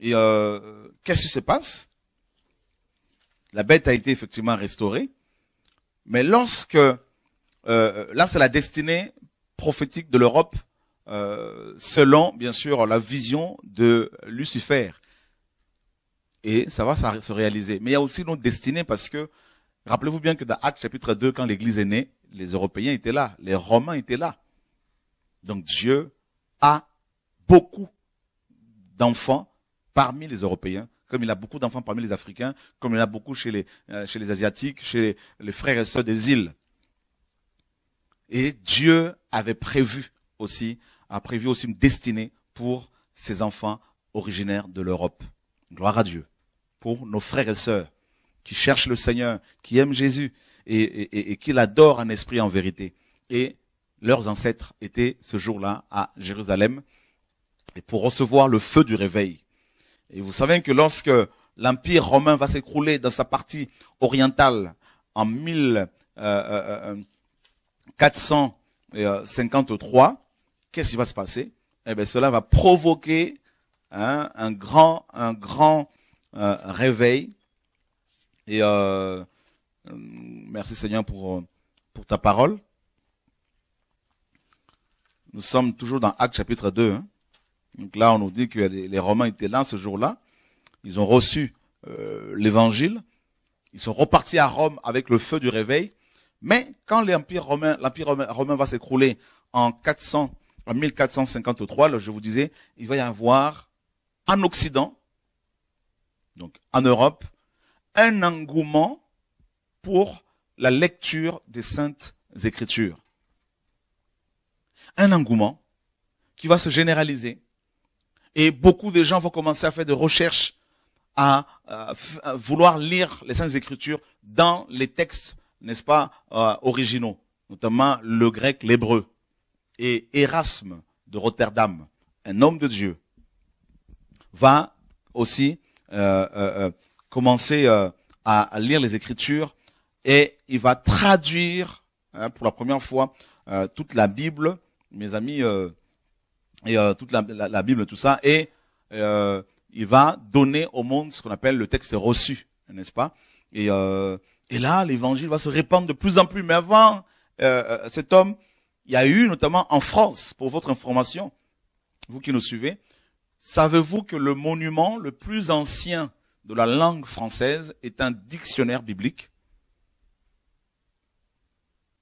et euh, qu'est-ce qui se passe La bête a été effectivement restaurée. Mais lorsque, euh, euh, là c'est la destinée prophétique de l'Europe, euh, selon bien sûr la vision de Lucifer. Et ça va se réaliser. Mais il y a aussi notre destinée parce que, rappelez-vous bien que dans Actes chapitre 2, quand l'Église est née, les Européens étaient là, les Romains étaient là. Donc Dieu a beaucoup d'enfants parmi les Européens comme il a beaucoup d'enfants parmi les Africains, comme il y en a beaucoup chez les, euh, chez les Asiatiques, chez les, frères et sœurs des îles. Et Dieu avait prévu aussi, a prévu aussi une destinée pour ces enfants originaires de l'Europe. Gloire à Dieu. Pour nos frères et sœurs qui cherchent le Seigneur, qui aiment Jésus et, qui l'adorent en esprit en vérité. Et leurs ancêtres étaient ce jour-là à Jérusalem et pour recevoir le feu du réveil. Et vous savez que lorsque l'Empire romain va s'écrouler dans sa partie orientale en 1453, euh, euh, euh, qu'est-ce qui va se passer Eh bien, cela va provoquer hein, un grand, un grand réveil. Et merci Seigneur pour pour ta parole. Nous sommes toujours dans Acte chapitre 2. Donc là, on nous dit que les Romains étaient là ce jour-là. Ils ont reçu euh, l'évangile. Ils sont repartis à Rome avec le feu du réveil. Mais quand l'Empire romain, l'Empire romain va s'écrouler en 400, 1453, je vous disais, il va y avoir en Occident, donc en Europe, un engouement pour la lecture des saintes écritures. Un engouement qui va se généraliser et beaucoup de gens vont commencer à faire des recherches, à, euh, vouloir lire les Saintes Écritures dans les textes, n'est-ce pas, euh, originaux, notamment le grec, l'hébreu. Et Erasme de Rotterdam, un homme de Dieu, va aussi euh, commencer à, lire les Écritures et il va traduire hein, pour la première fois toute la Bible. Mes amis, et euh, toute la, Bible, tout ça, et euh, il va donner au monde ce qu'on appelle le texte reçu, n'est-ce pas et, euh, et là, l'évangile va se répandre de plus en plus. Mais avant, cet homme, il y a eu notamment en France, pour votre information, vous qui nous suivez, savez-vous que le monument le plus ancien de la langue française est un dictionnaire biblique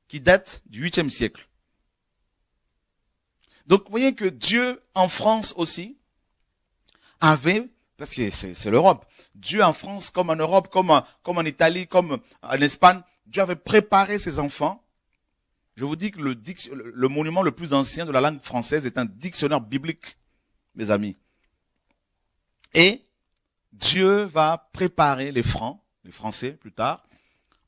qui date du 8e siècle donc vous voyez que Dieu en France aussi avait, parce que c'est l'Europe, Dieu en France comme en Europe, comme en, comme en Italie, comme en Espagne, Dieu avait préparé ses enfants. Je vous dis que le, le monument le plus ancien de la langue française est un dictionnaire biblique, mes amis. Et Dieu va préparer les Francs, les Français plus tard,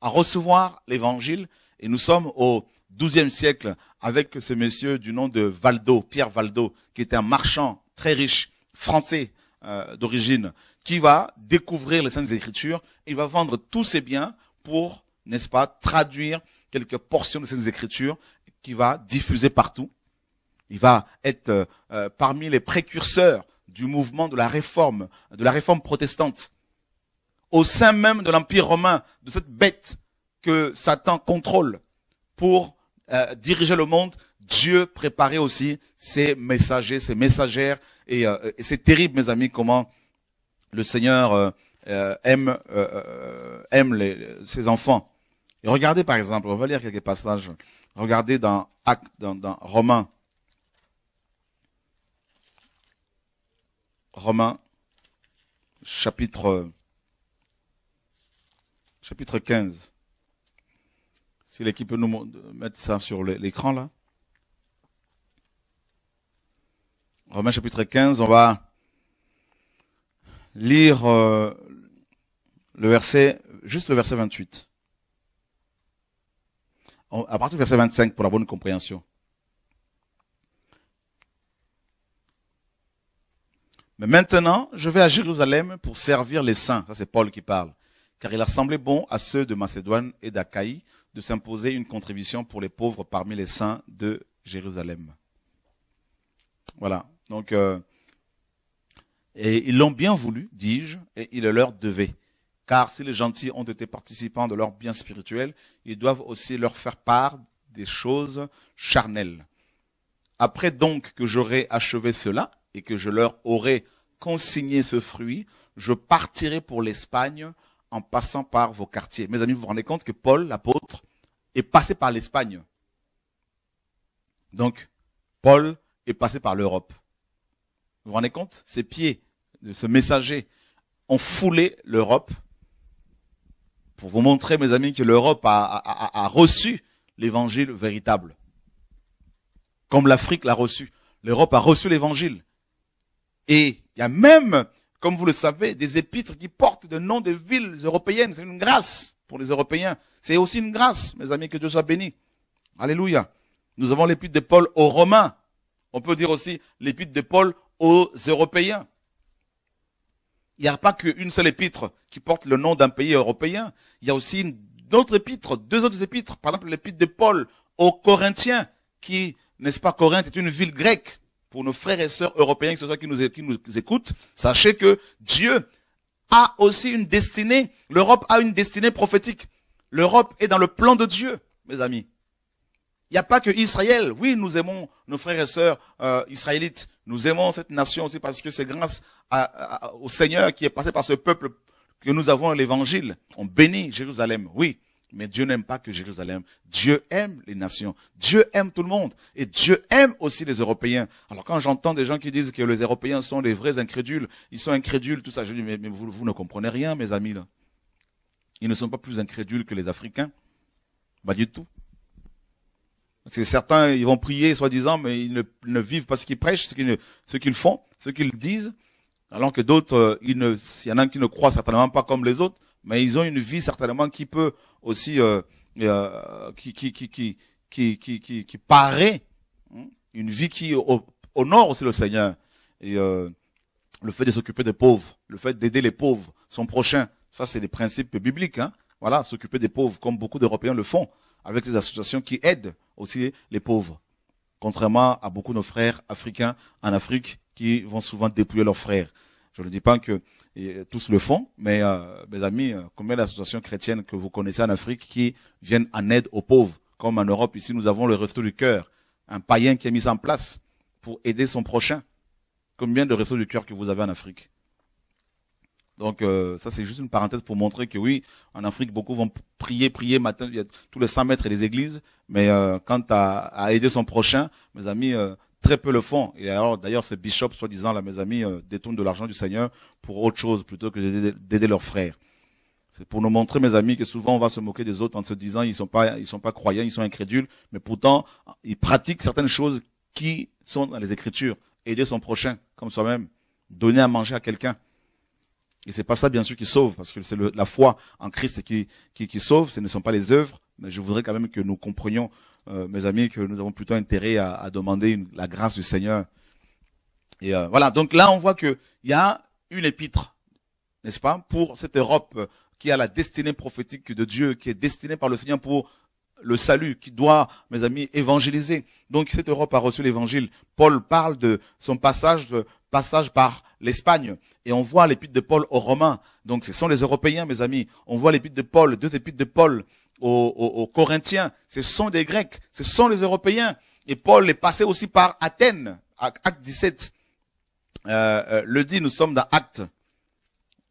à recevoir l'évangile. Et nous sommes au XIIe siècle avec ce monsieur du nom de Valdo, Pierre Valdo, qui est un marchand très riche, français euh, d'origine, qui va découvrir les Saintes Écritures. Il va vendre tous ses biens pour, n'est-ce pas, traduire quelques portions des Saintes Écritures qui va diffuser partout. Il va être euh, euh, parmi les précurseurs du mouvement de la réforme, de la réforme protestante, au sein même de l'Empire romain, de cette bête que Satan contrôle pour euh, diriger le monde, Dieu préparait aussi ses messagers, ses messagères. Et, euh, c'est terrible, mes amis, comment le Seigneur euh, aime, aime ses enfants. Et regardez, par exemple, on va lire quelques passages. Regardez dans, dans, dans Romains. Romains, chapitre, chapitre 15. Si l'équipe peut nous mettre ça sur l'écran là. Romains chapitre 15, on va lire euh, le verset, juste le verset 28. à partir du verset 25 pour la bonne compréhension. Mais maintenant, je vais à Jérusalem pour servir les saints. Ça, c'est Paul qui parle. Car il a semblé bon à ceux de Macédoine et d'Achaïe de s'imposer une contribution pour les pauvres parmi les saints de Jérusalem. Voilà. Donc, euh, et ils l'ont bien voulu, dis-je, et il le leur devait. Car si les gentils ont été participants de leur bien spirituel, ils doivent aussi leur faire part des choses charnelles. Après donc que j'aurai achevé cela, et que je leur aurai consigné ce fruit, je partirai pour l'Espagne, en passant par vos quartiers. Mes amis, vous vous rendez compte que Paul, l'apôtre, est passé par l'Espagne. Donc, Paul est passé par l'Europe. Vous vous rendez compte Ses pieds, ce messager, ont foulé l'Europe pour vous montrer, mes amis, que l'Europe a, a reçu l'évangile véritable. Comme l'Afrique l'a reçu. L'Europe a reçu l'évangile. Et il y a même comme vous le savez, des épîtres qui portent le nom des villes européennes. C'est une grâce pour les Européens. C'est aussi une grâce, mes amis, que Dieu soit béni. Alléluia. Nous avons l'épître de Paul aux Romains. On peut dire aussi l'épître de Paul aux Européens. Il n'y a pas qu'une seule épître qui porte le nom d'un pays européen. Il y a aussi d'autres épîtres, deux autres épîtres. Par exemple, l'épître de Paul aux Corinthiens, qui, n'est-ce pas, Corinthe est une ville grecque pour nos frères et sœurs européens, que ce soit qui nous, qui nous écoutent, sachez que Dieu a aussi une destinée. L'Europe a une destinée prophétique. L'Europe est dans le plan de Dieu, mes amis. Il n'y a pas que Israël. Oui, nous aimons nos frères et sœurs euh, israélites. Nous aimons cette nation aussi parce que c'est grâce au Seigneur qui est passé par ce peuple que nous avons l'évangile. On bénit Jérusalem, oui. Mais Dieu n'aime pas que Jérusalem. Dieu aime les nations. Dieu aime tout le monde. Et Dieu aime aussi les Européens. Alors quand j'entends des gens qui disent que les Européens sont des vrais incrédules, ils sont incrédules, tout ça, je dis, mais, vous, ne comprenez rien, mes amis. Ils ne sont pas plus incrédules que les Africains. Pas du tout. Parce que certains, ils vont prier, soi-disant, mais ils ne, vivent pas ce qu'ils prêchent, ce qu'ils, ce qu'ils font, ce qu'ils disent. Alors que d'autres, euh, il y en a qui ne croient certainement pas comme les autres mais ils ont une vie certainement qui peut aussi euh, euh qui, qui, qui, qui, qui, qui, paraît hein, une vie qui honore aussi le Seigneur et euh, le fait de s'occuper des pauvres, le fait d'aider les pauvres, son prochain, ça c'est des principes bibliques. Hein. voilà, s'occuper des pauvres comme beaucoup d'Européens le font avec des associations qui aident aussi les pauvres, contrairement à beaucoup de nos frères africains en Afrique qui vont souvent dépouiller leurs frères. Je ne dis pas que euh, tous le font, mais euh, mes amis, euh, combien d'associations chrétiennes que vous connaissez en Afrique qui viennent en aide aux pauvres, comme en Europe ici, nous avons le resto du cœur, un païen qui est mis en place pour aider son prochain. Combien de restos du cœur que vous avez en Afrique donc ça c'est juste une parenthèse pour montrer que oui, en Afrique beaucoup vont prier, prier matin, il y a tous les 100 mètres les églises, mais quant à, aider son prochain, mes amis, Très peu le font. Et alors, d'ailleurs, ces bishops, soi-disant, là, mes amis, euh, détournent de l'argent du Seigneur pour autre chose plutôt que d'aider leurs frères. C'est pour nous montrer, mes amis, que souvent on va se moquer des autres en se disant ils sont pas, ils sont pas croyants, ils sont incrédules, mais pourtant ils pratiquent certaines choses qui sont dans les Écritures. Aider son prochain, comme soi-même, donner à manger à quelqu'un. Et c'est pas ça, bien sûr, qui sauve, parce que c'est la foi en Christ qui, qui, qui sauve, ce ne sont pas les œuvres, mais je voudrais quand même que nous comprenions euh, mes amis, que nous avons plutôt intérêt à, demander la grâce du Seigneur. Et euh, voilà, donc là, on voit qu'il y a une épître, n'est-ce pas, pour cette Europe qui a la destinée prophétique de Dieu, qui est destinée par le Seigneur pour le salut, qui doit, mes amis, évangéliser. Donc cette Europe a reçu l'évangile. Paul parle de son passage, euh, passage par l'Espagne. Et on voit l'épître de Paul aux Romains. Donc ce sont les Européens, mes amis. On voit l'épître de Paul, deux épîtres de Paul aux, Corinthiens, ce sont des Grecs, ce sont des Européens. Et Paul est passé aussi par Athènes, Acte 17. Euh, euh, le dit, nous sommes dans Acte,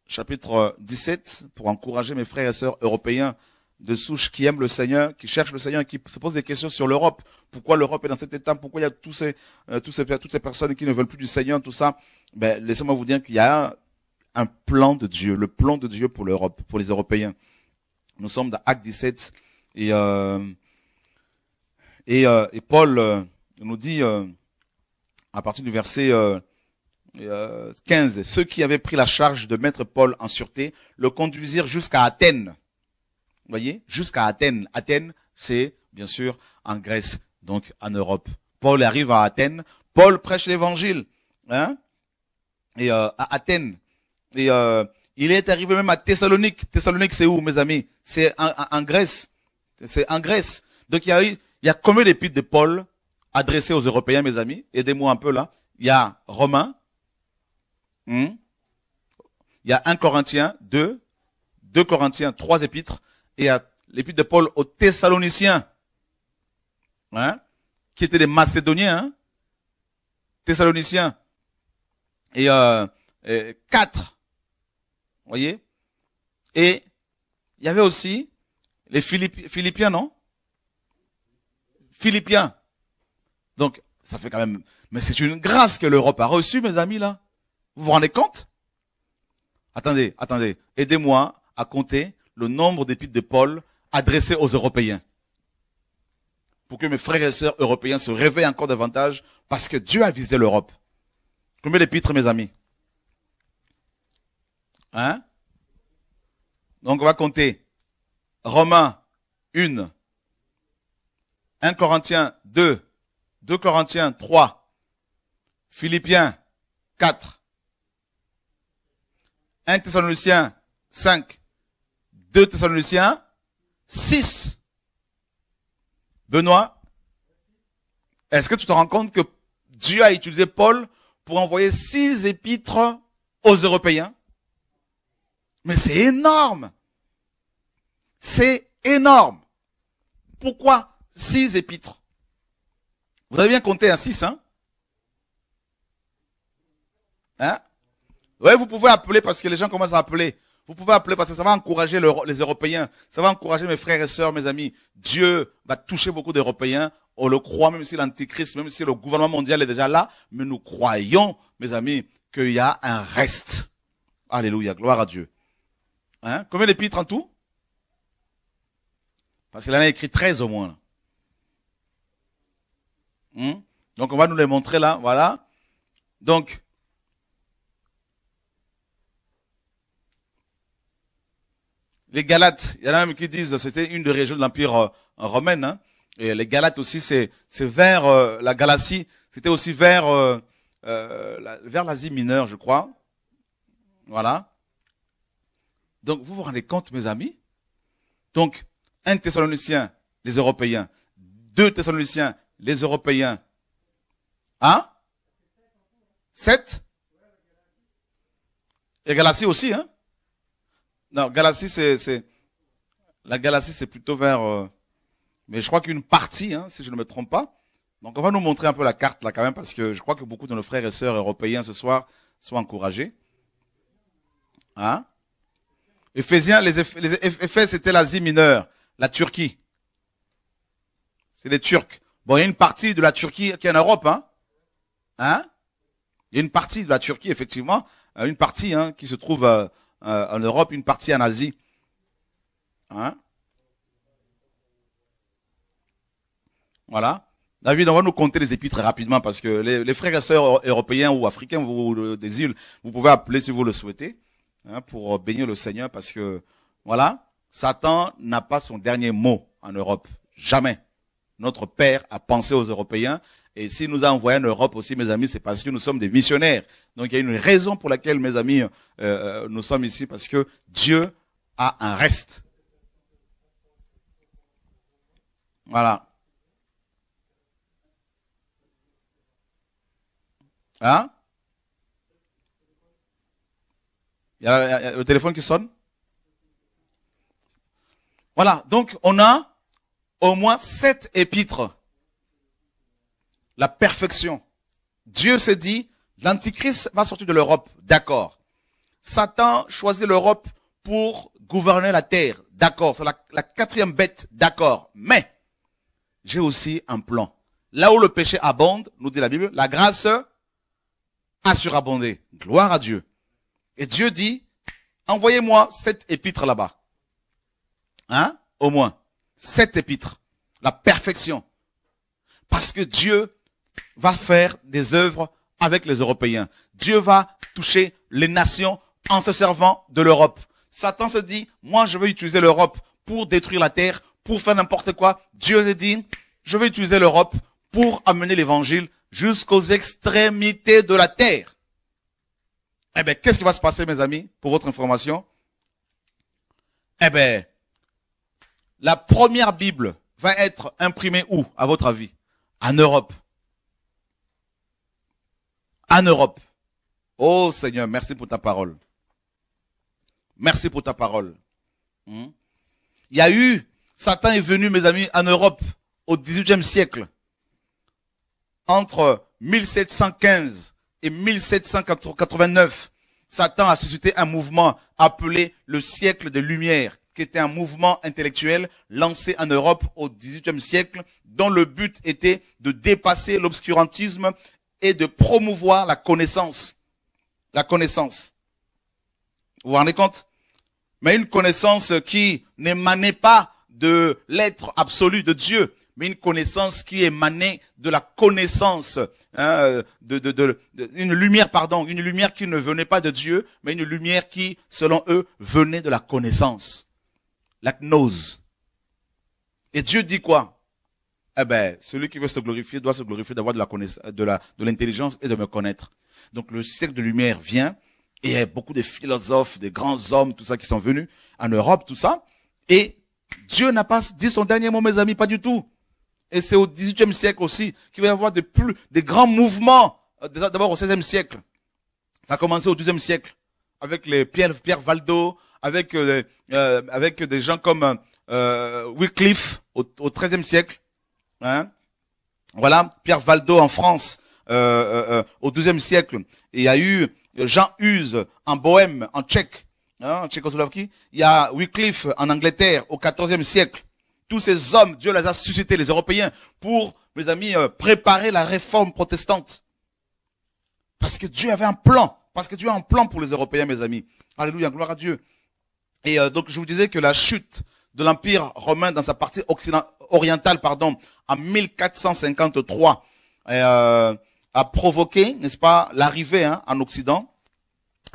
chapitre 17, pour encourager mes frères et sœurs européens de souche qui aiment le Seigneur, qui cherchent le Seigneur, qui se posent des questions sur l'Europe. Pourquoi l'Europe est dans cet état Pourquoi il y a tous ces, euh, tous ces, toutes ces personnes qui ne veulent plus du Seigneur, tout ça ben, Laissez-moi vous dire qu'il y a un plan de Dieu, le plan de Dieu pour l'Europe, pour les Européens. Nous sommes dans Acte 17 et euh, euh, et, Paul euh, nous dit à partir du verset 15, ceux qui avaient pris la charge de mettre Paul en sûreté le conduisirent jusqu'à Athènes. Vous voyez, jusqu'à Athènes. Athènes, c'est bien sûr en Grèce, donc en Europe. Paul arrive à Athènes. Paul prêche l'évangile hein, et à Athènes. Et il est arrivé même à Thessalonique. Thessalonique, c'est où, mes amis C'est en, Grèce. C'est en Grèce. Donc il y a eu, il y a combien d'épîtres de Paul adressées aux Européens, mes amis Aidez-moi un peu là. Il y a Romain. Hmm? il y a un Corinthien, 2, 2 Corinthiens, trois épîtres, et il y a l'épître de Paul aux Thessaloniciens, hein? qui étaient des Macédoniens, hein, Thessaloniciens, et, euh, et voyez Et il y avait aussi les Philippiens, non Philippiens. Donc, ça fait quand même... Mais c'est une grâce que l'Europe a reçue, mes amis, là. Vous vous rendez compte Attendez, attendez. Aidez-moi à compter le nombre d'épîtres de Paul adressées aux Européens. Pour que mes frères et sœurs européens se réveillent encore davantage parce que Dieu a visé l'Europe. Combien d'épîtres, mes amis Hein? Donc on va compter. Romains 1, 1 Corinthiens 2, 2 Corinthiens 3, Philippiens 4, 1 Thessaloniciens 5, 2 Thessaloniciens 6. Benoît, est-ce que tu te rends compte que Dieu a utilisé Paul pour envoyer six épîtres aux Européens mais c'est énorme. C'est énorme. Pourquoi six épîtres Vous avez bien compté un six, hein Hein Oui, vous pouvez appeler parce que les gens commencent à appeler. Vous pouvez appeler parce que ça va encourager les Européens, ça va encourager mes frères et sœurs, mes amis. Dieu va toucher beaucoup d'Européens. On le croit, même si l'Antichrist, même si le gouvernement mondial est déjà là, mais nous croyons, mes amis, qu'il y a un reste. Alléluia, gloire à Dieu. Hein Combien d'épîtres en tout Parce qu'il en a écrit 13 au moins. Hmm? Donc on va nous les montrer là, voilà. Donc, les Galates, il y en a même qui disent c'était une des régions de l'Empire euh, romain. Hein. Et les Galates aussi, c'est vers euh, la Galatie, c'était aussi vers euh, vers l'Asie mineure, je crois. Voilà. Donc, vous vous rendez compte, mes amis Donc, un Thessalonicien, les Européens. Deux Thessaloniciens, les Européens. Hein Sept Et Galatie aussi, hein Non, Galatie, c'est... La Galatie, c'est plutôt vers... Euh, mais je crois qu'une partie, hein, si je ne me trompe pas. Donc on va nous montrer un peu la carte là quand même, parce que je crois que beaucoup de nos frères et sœurs européens ce soir sont encouragés. Hein Éphésiens, les, effets, c'était l'Asie mineure, la Turquie. C'est les Turcs. Bon, il y a une partie de la Turquie qui est en Europe, hein. Hein? Il y a une partie de la Turquie, effectivement, euh, une partie hein, qui se trouve euh, euh, en Europe, une partie en Asie. Hein? Voilà. David, on va nous compter les très rapidement parce que les, les frères et sœurs européens ou africains vous, des îles, vous pouvez appeler si vous le souhaitez. Hein, pour euh, bénir le Seigneur parce que, voilà, Satan n'a pas son dernier mot en Europe. Jamais. Notre Père a pensé aux Européens. Et s'il nous a envoyé en Europe aussi, mes amis, c'est parce que nous sommes des missionnaires. Donc il y a une raison pour laquelle, mes amis, euh, euh, nous sommes ici, parce que Dieu a un reste. Voilà. Hein Il y, a, le téléphone qui sonne. Voilà, donc on a au moins sept épîtres. La perfection. Dieu s'est dit, l'Antichrist va sortir de l'Europe, d'accord. Satan choisit l'Europe pour gouverner la terre, d'accord. C'est la, la, quatrième bête, d'accord. Mais j'ai aussi un plan. Là où le péché abonde, nous dit la Bible, la grâce a surabondé. Gloire à Dieu. Et Dieu dit, envoyez-moi sept épître là-bas. Hein? Au moins. Sept épître, La perfection. Parce que Dieu va faire des œuvres avec les Européens. Dieu va toucher les nations en se servant de l'Europe. Satan se dit, moi je vais utiliser l'Europe pour détruire la terre, pour faire n'importe quoi. Dieu se dit, je vais utiliser l'Europe pour amener l'évangile jusqu'aux extrémités de la terre. Eh bien, qu'est-ce qui va se passer, mes amis, pour votre information Eh bien, la première Bible va être imprimée où, à votre avis En Europe. En Europe. Oh Seigneur, merci pour ta parole. Merci pour ta parole. Hmm? Il y a eu, Satan est venu, mes amis, en Europe au XVIIIe siècle. Entre 1715 et 1789, Satan a suscité un mouvement appelé le siècle de lumière, qui était un mouvement intellectuel lancé en Europe au XVIIIe siècle, dont le but était de dépasser l'obscurantisme et de promouvoir la connaissance. La connaissance. Vous vous rendez compte Mais une connaissance qui n'émanait pas de l'être absolu de Dieu, mais une connaissance qui émanait de la connaissance, hein, de, une lumière, pardon, une lumière qui ne venait pas de Dieu, mais une lumière qui, selon eux, venait de la connaissance, la gnose. Et Dieu dit quoi Eh ben, celui qui veut se glorifier doit se glorifier d'avoir de la connaissance, de la, de l'intelligence et de me connaître. Donc le cercle de lumière vient, et il y a beaucoup de philosophes, des grands hommes, tout ça qui sont venus en Europe, tout ça, et Dieu n'a pas dit son dernier mot, mes amis, pas du tout. Et c'est au XVIIIe siècle aussi qu'il va y avoir de plus, des grands mouvements. Euh, d'abord au XVIe siècle. Ça a commencé au XIIe siècle avec les Pierre, Pierre Valdo, avec euh, euh, avec des gens comme euh, Wycliffe au, XIIIe siècle. Hein. Voilà, Pierre Valdo en France au XIIe siècle. il y a eu Jean Huse en Bohème, en Tchèque, hein, en Tchécoslovaquie. Il y a Wycliffe en Angleterre au XIVe siècle tous ces hommes, Dieu les a suscités, les Européens, pour, mes amis, euh, préparer la réforme protestante. Parce que Dieu avait un plan. Parce que Dieu a un plan pour les Européens, mes amis. Alléluia, gloire à Dieu. Et euh, donc, je vous disais que la chute de l'Empire romain dans sa partie orientale, pardon, en 1453, euh, a provoqué, n'est-ce pas, l'arrivée hein, en Occident,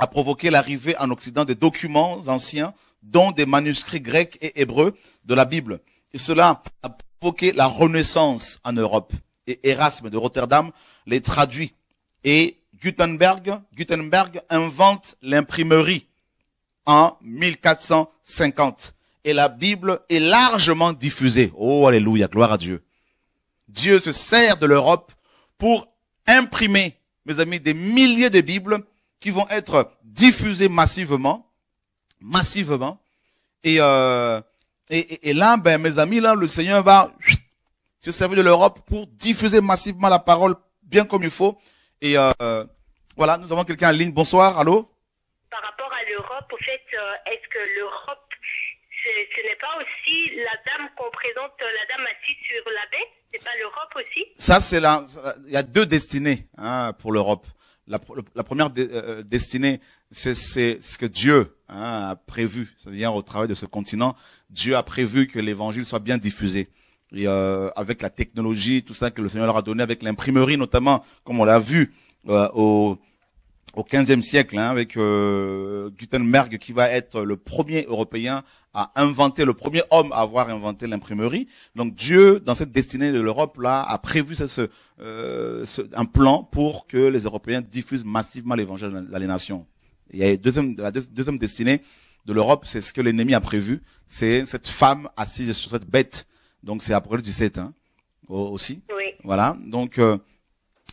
a provoqué l'arrivée en Occident des documents anciens, dont des manuscrits grecs et hébreux de la Bible. Et cela a provoqué la renaissance en Europe. Et Erasme de Rotterdam les traduit. Et Gutenberg, Gutenberg invente l'imprimerie en 1450. Et la Bible est largement diffusée. Oh, alléluia, gloire à Dieu. Dieu se sert de l'Europe pour imprimer, mes amis, des milliers de Bibles qui vont être diffusées massivement, massivement. Et euh, et, et, là, ben, mes amis, là, le Seigneur va se servir de l'Europe pour diffuser massivement la parole bien comme il faut. Et euh, voilà, nous avons quelqu'un en ligne. Bonsoir, allô Par rapport à l'Europe, au fait, euh, est-ce que l'Europe, ce, n'est pas aussi la dame qu'on présente, euh, la dame assise sur la baie C'est pas l'Europe aussi Ça, c'est là. Il y a deux destinées hein, pour l'Europe. La, première euh, destinée, c'est ce que Dieu hein, a prévu, c'est-à-dire au travail de ce continent, Dieu a prévu que l'évangile soit bien diffusé. Euh, avec la technologie, tout ça que le Seigneur leur a donné, avec l'imprimerie notamment, comme on l'a vu euh, au au siècle, hein, avec euh, Gutenberg qui va être le premier Européen à inventer, le premier homme à avoir inventé l'imprimerie. Donc Dieu, dans cette destinée de l'Europe là, a prévu ce, un plan pour que les Européens diffusent massivement l'évangile dans les nations Il y a deuxième, deuxième destinée, de l'Europe, c'est ce que l'ennemi a prévu. C'est cette femme assise sur cette bête. Donc c'est Apocalypse 17 hein, aussi. Oui. Voilà. Donc euh,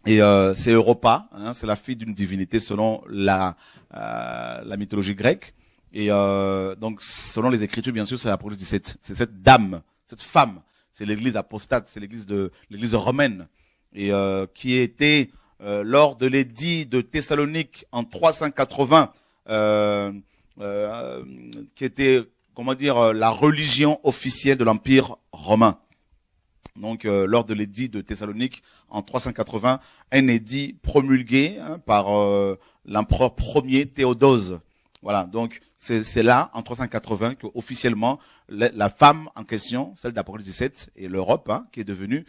et euh, c'est Europa, hein, c'est la fille d'une divinité selon la euh, la mythologie grecque. Et donc selon les Écritures, bien sûr, c'est Apocalypse 17. C'est cette dame, cette femme. C'est l'Église apostate, c'est l'Église de l'Église romaine et qui était lors de l'édit de Thessalonique en 380. Euh, qui était, comment dire, euh, la religion officielle de l'Empire romain. Donc, euh, lors de l'édit de Thessalonique en 380, un édit promulgué hein, par l'empereur premier Théodose. Voilà, donc c'est là, en 380, que officiellement la, femme en question, celle d'Apocalypse 17, et l'Europe, hein, qui est devenue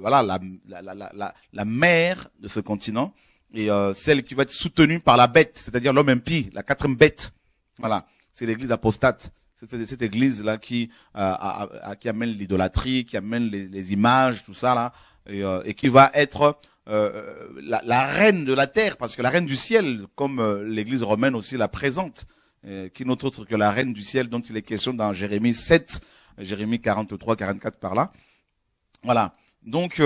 voilà la, la, la, mère de ce continent, et celle qui va être soutenue par la bête, c'est-à-dire l'homme impie, la quatrième bête, voilà, c'est l'église apostate. C'est cette église-là qui, euh, qui amène l'idolâtrie, qui amène les, images, tout ça, là, et, euh, qui va être euh, la, reine de la terre, parce que la reine du ciel, comme l'église romaine aussi la présente, qui n'est autre que la reine du ciel dont il est question dans Jérémie 7, Jérémie 43, 44 par là. Voilà. Donc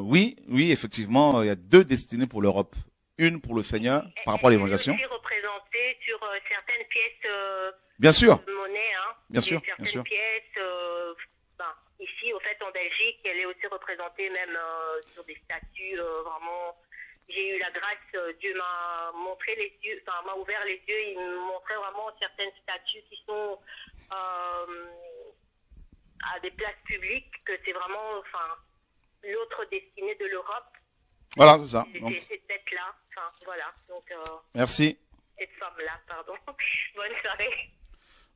oui, oui, effectivement, il y a deux destinées pour l'Europe. Une pour le Seigneur par rapport à l'évangélisation sur euh, certaines pièces. Euh, de monnaie, hein, bien sûr. Certaines pièces. Euh, ben, ici, au fait, en Belgique, elle est aussi représentée même sur des statues vraiment j'ai eu la grâce, Dieu m'a montré les yeux, enfin m'a ouvert les yeux, il me montrait vraiment certaines statues qui sont à des places publiques, que c'est vraiment enfin, l'autre destinée de l'Europe. Voilà, c'est ça. C'est là voilà. Donc, Merci cette là pardon. Bonne soirée.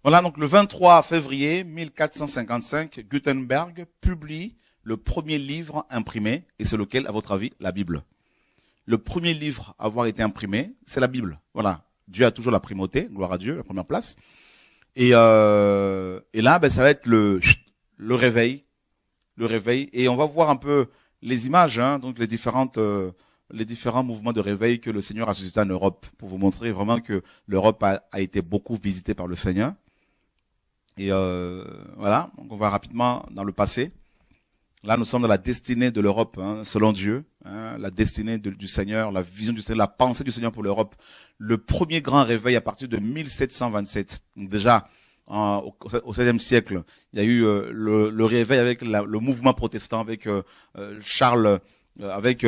Voilà, donc le 23 février 1455, Gutenberg publie le premier livre imprimé, et c'est lequel, à votre avis La Bible. Le premier livre à avoir été imprimé, c'est la Bible. Voilà, Dieu a toujours la primauté, gloire à Dieu, la première place. Et, euh, là, ben, ça va être le, le réveil, le réveil. Et on va voir un peu les images, hein, donc les différentes euh, les différents mouvements de réveil que le Seigneur a suscité en Europe, pour vous montrer vraiment que l'Europe a, été beaucoup visitée par le Seigneur. Et euh, voilà, donc on va rapidement dans le passé. Là, nous sommes dans la destinée de l'Europe, hein, selon Dieu, hein. la destinée du Seigneur, la vision du Seigneur, la pensée du Seigneur pour l'Europe. Le premier grand réveil à partir de 1727. Donc déjà, au, 16e siècle, il y a eu euh, le, réveil avec le mouvement protestant, avec euh, Charles, avec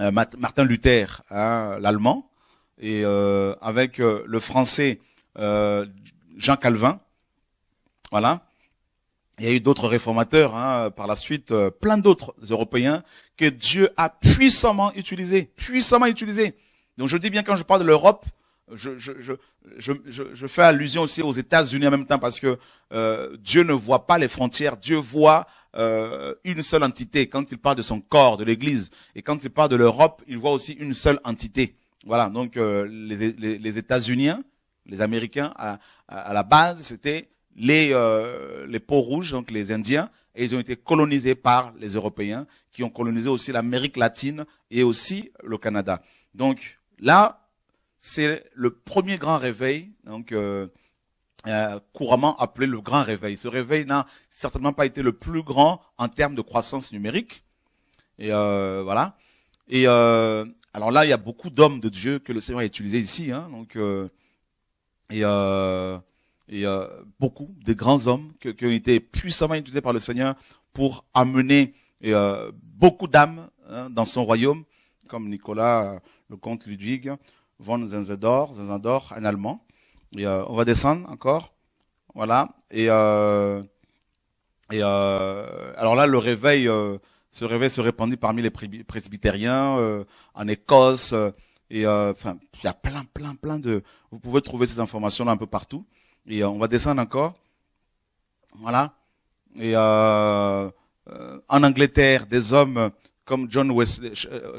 euh, Martin Luther, hein, l'allemand, et euh, avec euh, le français Jean Calvin. Voilà. Il y a eu d'autres réformateurs hein, par la suite, plein d'autres Européens que Dieu a puissamment utilisé puissamment utilisé Donc je dis bien quand je parle de l'Europe, je, je, je, je, fais allusion aussi aux États-Unis en même temps parce que Dieu ne voit pas les frontières, Dieu voit euh, une seule entité. Quand il parle de son corps, de l'Église, et quand il parle de l'Europe, il voit aussi une seule entité. Voilà, donc euh, les, États-Unis, les Américains, à, la base, c'était les, euh, les peaux rouges, donc les Indiens, et ils ont été colonisés par les Européens, qui ont colonisé aussi l'Amérique latine et aussi le Canada. Donc là, c'est le premier grand réveil. Donc euh, euh, couramment appelé le grand réveil. Ce réveil n'a certainement pas été le plus grand en termes de croissance numérique. Et euh, voilà. Et euh, alors là, il y a beaucoup d'hommes de Dieu que le Seigneur a utilisés ici. Hein, donc et, et beaucoup de grands hommes qui ont été puissamment utilisés par le Seigneur pour amener beaucoup d'âmes hein, dans son royaume, comme Nicolas, le comte Ludwig von Zinzendorf, un Allemand euh, on va descendre encore. Voilà. Et, euh, et euh, alors là, le réveil, euh, ce réveil se répandit parmi les presbytériens en Écosse. et enfin, il y a plein, plein, plein de. Vous pouvez trouver ces informations là un peu partout. Et on va descendre encore. Voilà. Et en Angleterre, des hommes comme John Wesley,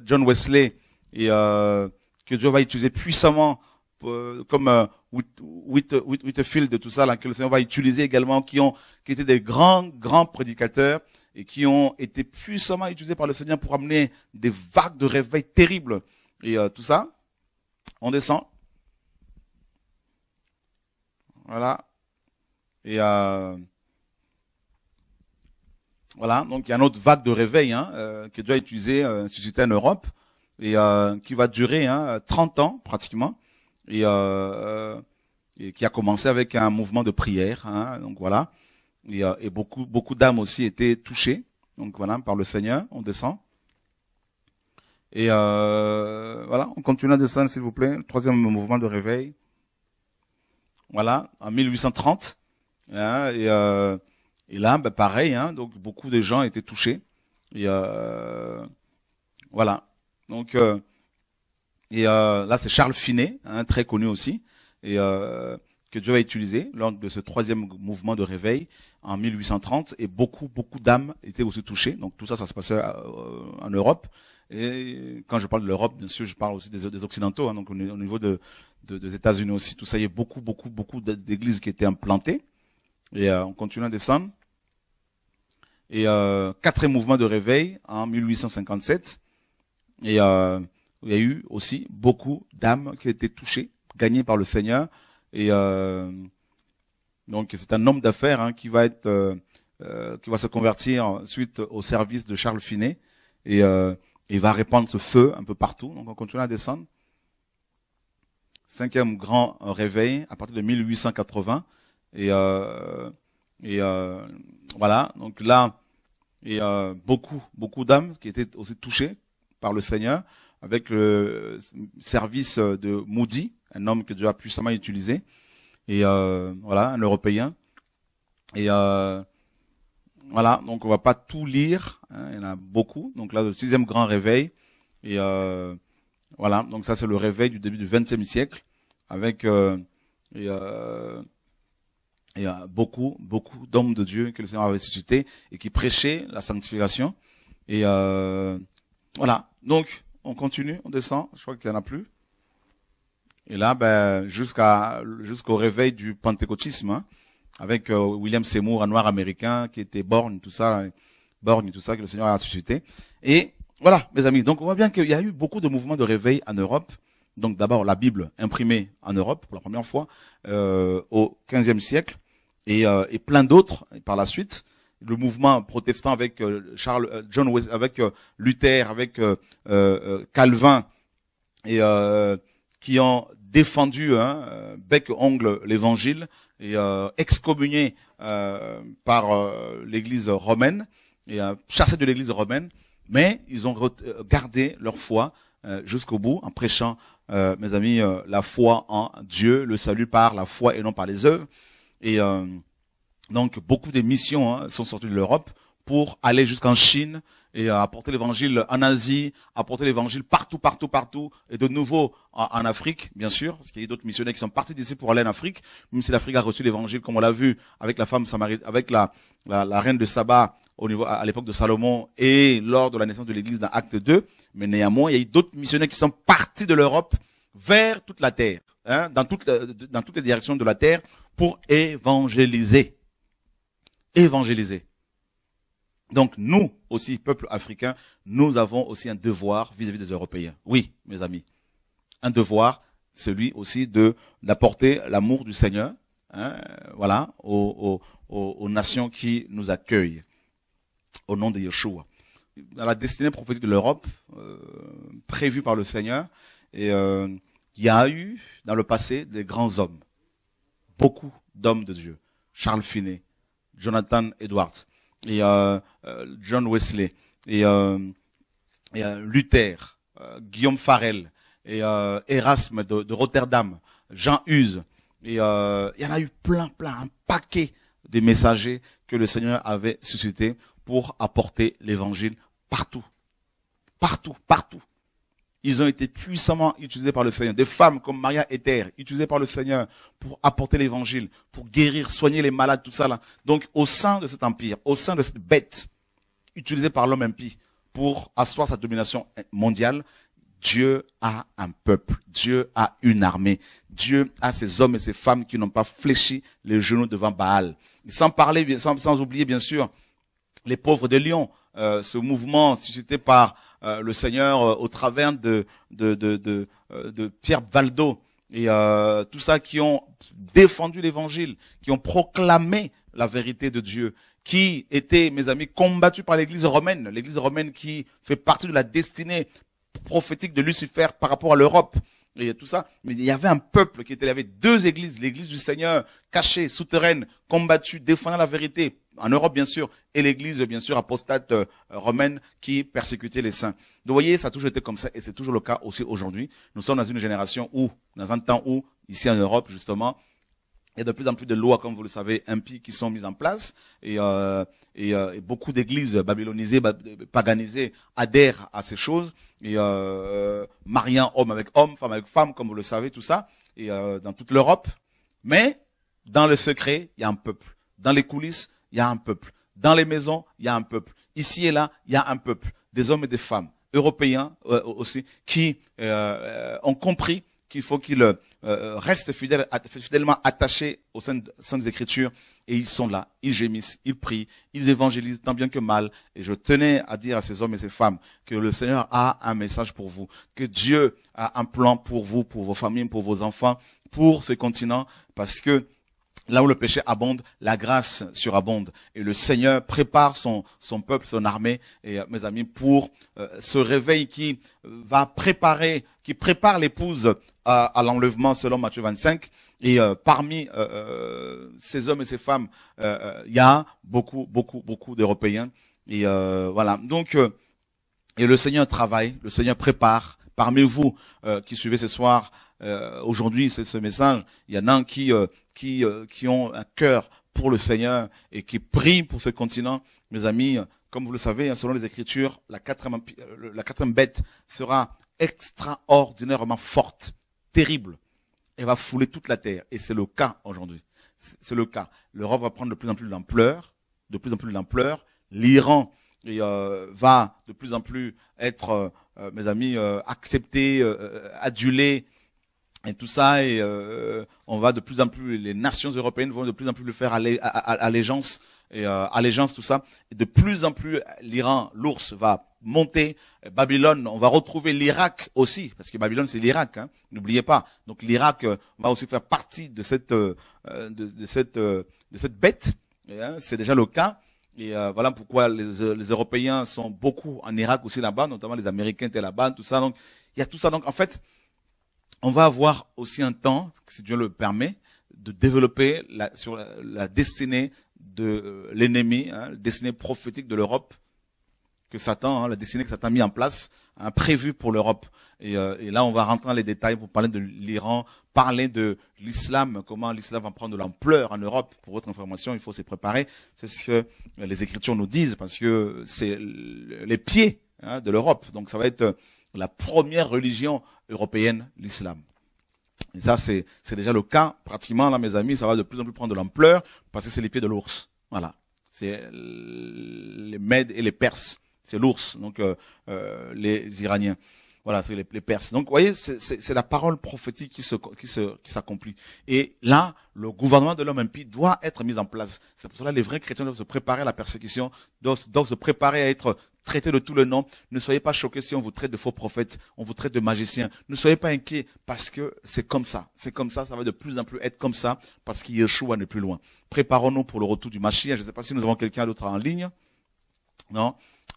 John Wesley et que Dieu va utiliser puissamment comme with, with, de tout ça, là, que le Seigneur va utiliser également, qui ont, qui étaient des grands, grands prédicateurs et qui ont été puissamment utilisés par le Seigneur pour amener des vagues de réveil terribles. Et euh, tout ça, on descend. Voilà. Et euh, voilà, donc il y a une autre vague de réveil hein, euh, qui est déjà utilisée, euh, en Europe, et euh, qui va durer hein, 30 ans pratiquement et, euh, euh, et qui a commencé avec un mouvement de prière. Hein, donc voilà. Et, euh, et beaucoup, beaucoup d'âmes aussi étaient touchées. Donc voilà, par le Seigneur, on descend. Et euh, voilà, on continue à descendre, s'il vous plaît. troisième mouvement de réveil. Voilà, en 1830. Hein, et, euh, et, là, bah, pareil, hein, donc beaucoup de gens étaient touchés. Et euh, voilà. Donc euh, et euh, là, c'est Charles Finet, hein, très connu aussi, et euh, que Dieu a utilisé lors de ce troisième mouvement de réveil en 1830. Et beaucoup, beaucoup d'âmes étaient aussi touchées. Donc tout ça, ça se passait euh, en Europe. Et quand je parle de l'Europe, bien sûr, je parle aussi des, Occidentaux. Hein. donc au niveau de, de des États-Unis aussi, tout ça, il y a beaucoup, beaucoup, beaucoup d'églises qui étaient implantées. Et on continue à descendre. Et quatrième mouvement de réveil en 1857. Et il y a eu aussi beaucoup d'âmes qui étaient touchées, gagnées par le Seigneur. Et euh, donc c'est un homme d'affaires hein, qui va être, euh, euh qui va se convertir suite au service de Charles Finet et euh, il va répandre ce feu un peu partout. Donc on continue à descendre. Cinquième grand réveil à partir de 1880 et euh, et euh, voilà donc là et beaucoup beaucoup d'âmes qui étaient aussi touchées par le Seigneur avec le euh, service euh, de Moody, un homme que Dieu a puissamment utilisé, et euh, voilà, un Européen. Et euh, voilà, donc on va pas tout lire, hein, il y en a beaucoup. Donc là, le sixième grand réveil, et euh, voilà, donc ça c'est le réveil du début du XXe siècle, avec euh, et, a beaucoup, beaucoup d'hommes de Dieu que le Seigneur avait suscité, et qui prêchaient la sanctification. Et voilà, donc on continue, on descend. Je crois qu'il n'y en a plus. Et là, ben, jusqu'à jusqu'au réveil du pentecôtisme, hein, avec euh, William Seymour, un noir américain qui était borgne, tout ça, borné, tout ça, que le Seigneur a suscité. Et voilà, mes amis. Donc, on voit bien qu'il y a eu beaucoup de mouvements de réveil en Europe. Donc, d'abord, la Bible imprimée en Europe pour la première fois euh, au e siècle, et, euh, et plein d'autres par la suite le mouvement protestant avec euh, Charles, euh, John avec euh, Luther, avec Calvin, et qui ont défendu hein, bec ongle l'Évangile et excommunié par l'Église romaine et chassé de l'Église romaine, mais ils ont gardé leur foi jusqu'au bout en prêchant, mes amis, la foi en Dieu, le salut par la foi et non par les œuvres. Et donc beaucoup de missions hein, sont sorties de l'Europe pour aller jusqu'en Chine et apporter l'évangile en Asie, apporter l'évangile partout, partout, partout, et de nouveau en, Afrique, bien sûr, parce qu'il y a d'autres missionnaires qui sont partis d'ici pour aller en Afrique, même si l'Afrique a reçu l'évangile, comme on l'a vu, avec la femme samaritaine, avec la, reine de Saba au niveau, à l'époque de Salomon et lors de la naissance de l'église dans Acte 2, mais néanmoins, il y a eu d'autres missionnaires qui sont partis de l'Europe vers toute la terre, hein, dans, euh, dans toutes les directions de la terre pour évangéliser évangéliser. Donc nous aussi, peuple africain, nous avons aussi un devoir vis-à-vis des Européens. Oui, mes amis, un devoir, celui aussi de d'apporter l'amour du Seigneur, hein, voilà, aux, aux, aux, nations qui nous accueillent, au nom de Yeshua. Dans la destinée prophétique de l'Europe, euh, prévue par le Seigneur, et euh, il y a eu dans le passé des grands hommes, beaucoup d'hommes de Dieu. Charles Finet, Jonathan Edwards et euh, euh, John Wesley et, euh, Luther, Guillaume Farel et Erasme de, Rotterdam, Jean Huse. Et il y en a eu plein, plein, un paquet des messagers que le Seigneur avait suscité pour apporter l'évangile partout. Partout, partout. Ils ont été puissamment utilisés par le Seigneur. Des femmes comme Maria Ether, utilisées par le Seigneur pour apporter l'évangile, pour guérir, soigner les malades, tout ça là. Donc, au sein de cet empire, au sein de cette bête, utilisée par l'homme impie pour asseoir sa domination mondiale, Dieu a un peuple, Dieu a une armée, Dieu a ses hommes et ses femmes qui n'ont pas fléchi les genoux devant Baal. Sans parler, sans, oublier bien sûr les pauvres de Lyon, euh, ce mouvement suscité par euh, le Seigneur euh, au travers de, de, de, de, euh, de Pierre Valdo et tout ça qui ont défendu l'évangile, qui ont proclamé la vérité de Dieu, qui étaient, mes amis, combattus par l'église romaine, l'église romaine qui fait partie de la destinée prophétique de Lucifer par rapport à l'Europe et tout ça. Mais il y avait un peuple qui était, il y avait deux églises, l'église du Seigneur, cachée, souterraine, combattue, défendant la vérité, en Europe bien sûr, et l'Église bien sûr apostate euh, romaine qui persécutait les saints. Donc vous voyez, ça a toujours été comme ça, et c'est toujours le cas aussi aujourd'hui. Nous sommes dans une génération où, dans un temps où, ici en Europe justement, il y a de plus en plus de lois, comme vous le savez, impies qui sont mises en place, et, euh, et, euh, beaucoup d'églises babylonisées, paganisées adhèrent à ces choses, et euh, mariant homme avec homme, femme avec femme, comme vous le savez, tout ça, et dans toute l'Europe. Mais dans le secret, il y a un peuple. Dans les coulisses, il y a un peuple. Dans les maisons, il y a un peuple. Ici et là, il y a un peuple. Des hommes et des femmes, européens euh, aussi, qui euh, ont compris qu'il faut qu'ils euh, restent fidèles, fidèlement attachés aux saintes, saintes Écritures. Et ils sont là, ils gémissent, ils prient, ils évangélisent tant bien que mal. Et je tenais à dire à ces hommes et ces femmes que le Seigneur a un message pour vous, que Dieu a un plan pour vous, pour vos familles, pour vos enfants, pour ce continent, parce que Là où le péché abonde, la grâce surabonde. Et le Seigneur prépare son, son peuple, son armée, et euh, mes amis, pour euh, ce réveil qui euh, va préparer, qui prépare l'épouse à, à l'enlèvement selon Matthieu 25. Et parmi ces hommes et ces femmes, il y a beaucoup, beaucoup, beaucoup d'Européens. Et voilà. Donc, et le Seigneur travaille, le Seigneur prépare. Parmi vous qui suivez ce soir, aujourd'hui ce message, il y en a un qui qui, euh, qui ont un cœur pour le Seigneur et qui prient pour ce continent, mes amis, comme vous le savez, hein, selon les Écritures, la quatrième, euh, la quatrième bête sera extraordinairement forte, terrible. Elle va fouler toute la terre. Et c'est le cas aujourd'hui. C'est le cas. L'Europe va prendre de plus en plus d'ampleur, de plus en plus d'ampleur. L'Iran euh, va de plus en plus être, mes amis, euh, accepté, adulé et tout ça, et euh, on va de plus en plus, les nations européennes vont de plus en plus le faire à, à, allégeance, et euh, allégeance, tout ça. Et de plus en plus, l'Iran, l'ours, va monter. Babylone, on va retrouver l'Irak aussi, parce que Babylone, c'est l'Irak, hein. n'oubliez pas. Donc l'Irak euh, va aussi faire partie de cette, de, de, cette, de cette bête. Hein, c'est déjà le cas. Et voilà pourquoi les, les Européens sont beaucoup en Irak aussi là-bas, notamment les Américains étaient là-bas, tout ça. Donc il y a tout ça. Donc en fait, on va avoir aussi un temps, si Dieu le permet, de développer la, sur la, destinée de euh, l'ennemi, hein, la destinée prophétique de l'Europe que Satan, hein, la destinée que Satan a mis en place, hein, prévue pour l'Europe. Euh, et, là, on va rentrer dans les détails pour parler de l'Iran, parler de l'islam, comment l'islam va prendre de l'ampleur en Europe. Pour votre information, il faut se préparer. C'est ce que les Écritures nous disent, parce que c'est les pieds hein, de l'Europe. Donc ça va être la première religion européenne, l'islam. Et ça, c'est déjà le cas. Pratiquement, là, mes amis, ça va de plus en plus prendre de l'ampleur parce que c'est les pieds de l'ours. Voilà. C'est les Mèdes et les Perses. C'est l'ours, donc euh, euh les Iraniens. Voilà, c'est les, Perses. Donc, voyez, c'est la parole prophétique qui s'accomplit. Qui se, qui et là, le gouvernement de l'homme impie doit être mis en place. C'est pour cela que les vrais chrétiens doivent se préparer à la persécution, doivent se préparer à être Traitez de tout le nom. Ne soyez pas choqués si on vous traite de faux prophètes, on vous traite de magiciens. Ne soyez pas inquiets parce que c'est comme ça. C'est comme ça, ça va de plus en plus être comme ça parce qu'il à n'est plus loin. Préparons-nous pour le retour du machia. Je ne sais pas si nous avons quelqu'un d'autre en ligne. Non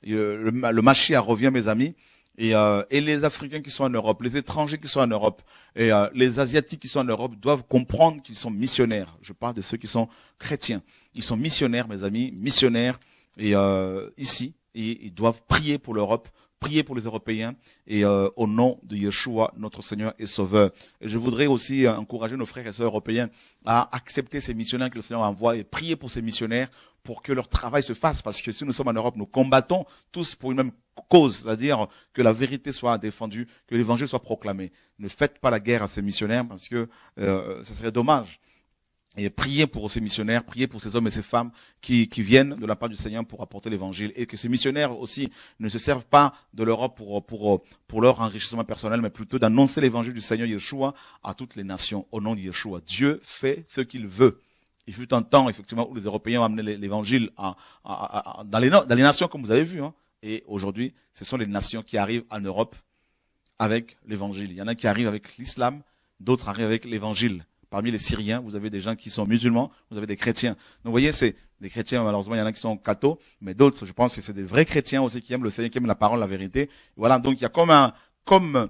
euh, Le, le revient, mes amis. Euh, et, les Africains qui sont en Europe, les étrangers qui sont en Europe, et euh, les Asiatiques qui sont en Europe doivent comprendre qu'ils sont missionnaires. Je parle de ceux qui sont chrétiens. Ils sont missionnaires, mes amis, missionnaires. Et euh, ici, et ils doivent prier pour l'Europe, prier pour les Européens et euh, au nom de Yeshua, notre Seigneur et Sauveur. je voudrais aussi euh, encourager nos frères et sœurs européens à accepter ces missionnaires que le Seigneur envoie et prier pour ces missionnaires pour que leur travail se fasse, parce que si nous sommes en Europe, nous combattons tous pour une même cause, c'est-à-dire que la vérité soit défendue, que l'évangile soit proclamé. Ne faites pas la guerre à ces missionnaires, parce que euh, ce ça serait dommage et prier pour ces missionnaires, prier pour ces hommes et ces femmes qui, viennent de la part du Seigneur pour apporter l'évangile et que ces missionnaires aussi ne se servent pas de l'Europe pour, leur enrichissement personnel, mais plutôt d'annoncer l'évangile du Seigneur Yeshua à toutes les nations au nom de Yeshua. Dieu fait ce qu'il veut. Il fut un temps, effectivement, où les Européens ont amené l'évangile dans, les, nations, comme vous avez vu. Hein. Et aujourd'hui, ce sont les nations qui arrivent en Europe avec l'évangile. Il y en a qui arrivent avec l'islam, d'autres arrivent avec l'évangile. Parmi les Syriens, vous avez des gens qui sont musulmans, vous avez des chrétiens. Donc vous voyez, c'est des chrétiens, malheureusement, il y en a qui sont cathos, mais d'autres, je pense que c'est des vrais chrétiens aussi qui aiment le Seigneur, qui aiment la parole, la vérité. Voilà, donc il y a comme un, comme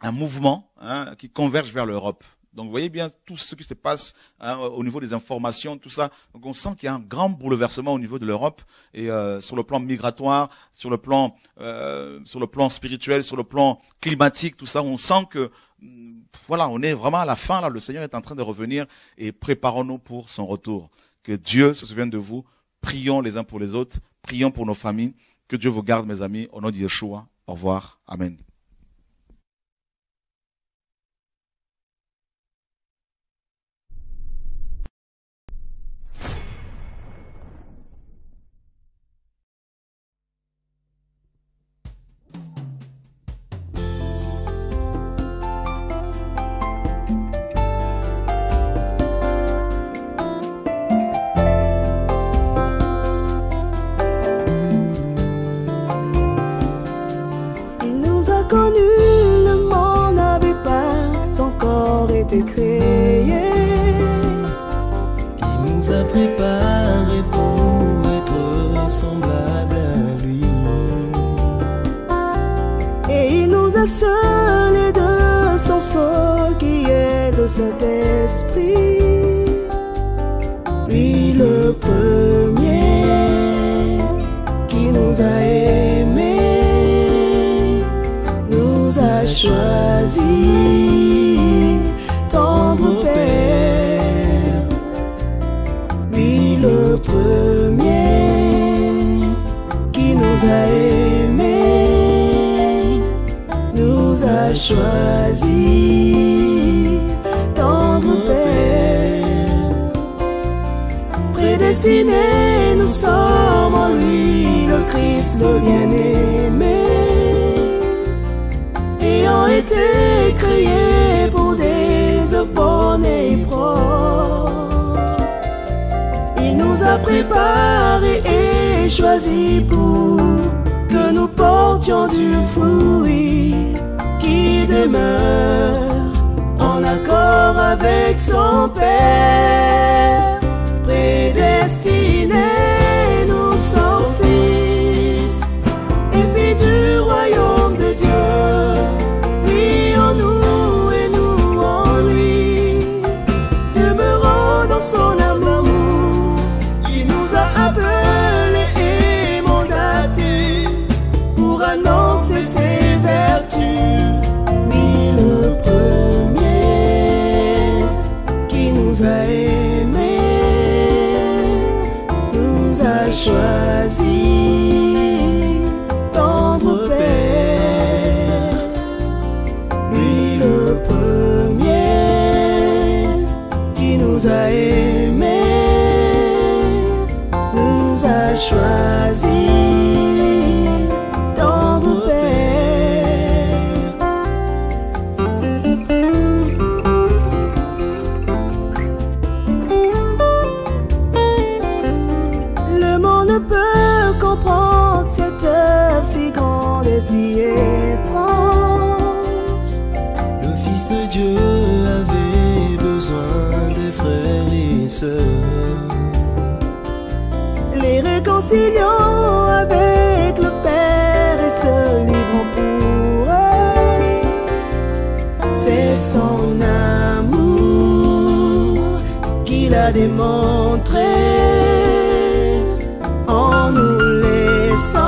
un mouvement hein, qui converge vers l'Europe. Donc vous voyez bien tout ce qui se passe hein, au niveau des informations, tout ça. Donc on sent qu'il y a un grand bouleversement au niveau de l'Europe et euh, sur le plan migratoire, sur le plan, euh, sur le plan spirituel, sur le plan climatique, tout ça. On sent que hmm, voilà, on est vraiment à la fin là. Le Seigneur est en train de revenir et préparons-nous pour son retour. Que Dieu se souvienne de vous. Prions les uns pour les autres. Prions pour nos familles. Que Dieu vous garde, mes amis. Au nom de Yeshua. Au revoir. Amen. goodbye Le bien aimé ayant été créé pour des œuvres bonnes Il nous a préparés et choisis pour que nous portions du fruit qui demeure en accord avec son Père. réconciliant avec le Père et se livrant pour C'est son amour qu'il a démontré en nous laissant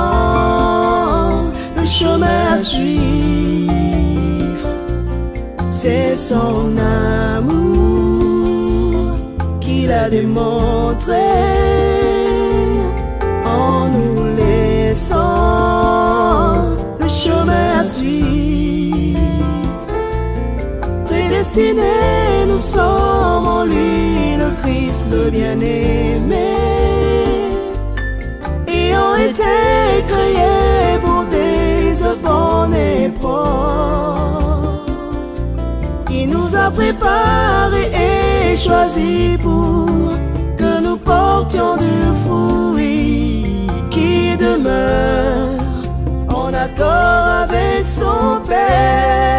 le chemin à suivre. C'est son amour qu'il a démontré. nous sommes en lui, le Christ, le bien-aimé. Ayant été créés pour des enfants bonnes époques. Il nous a préparés et choisis pour que nous portions du fruit qui demeure en accord avec son Père.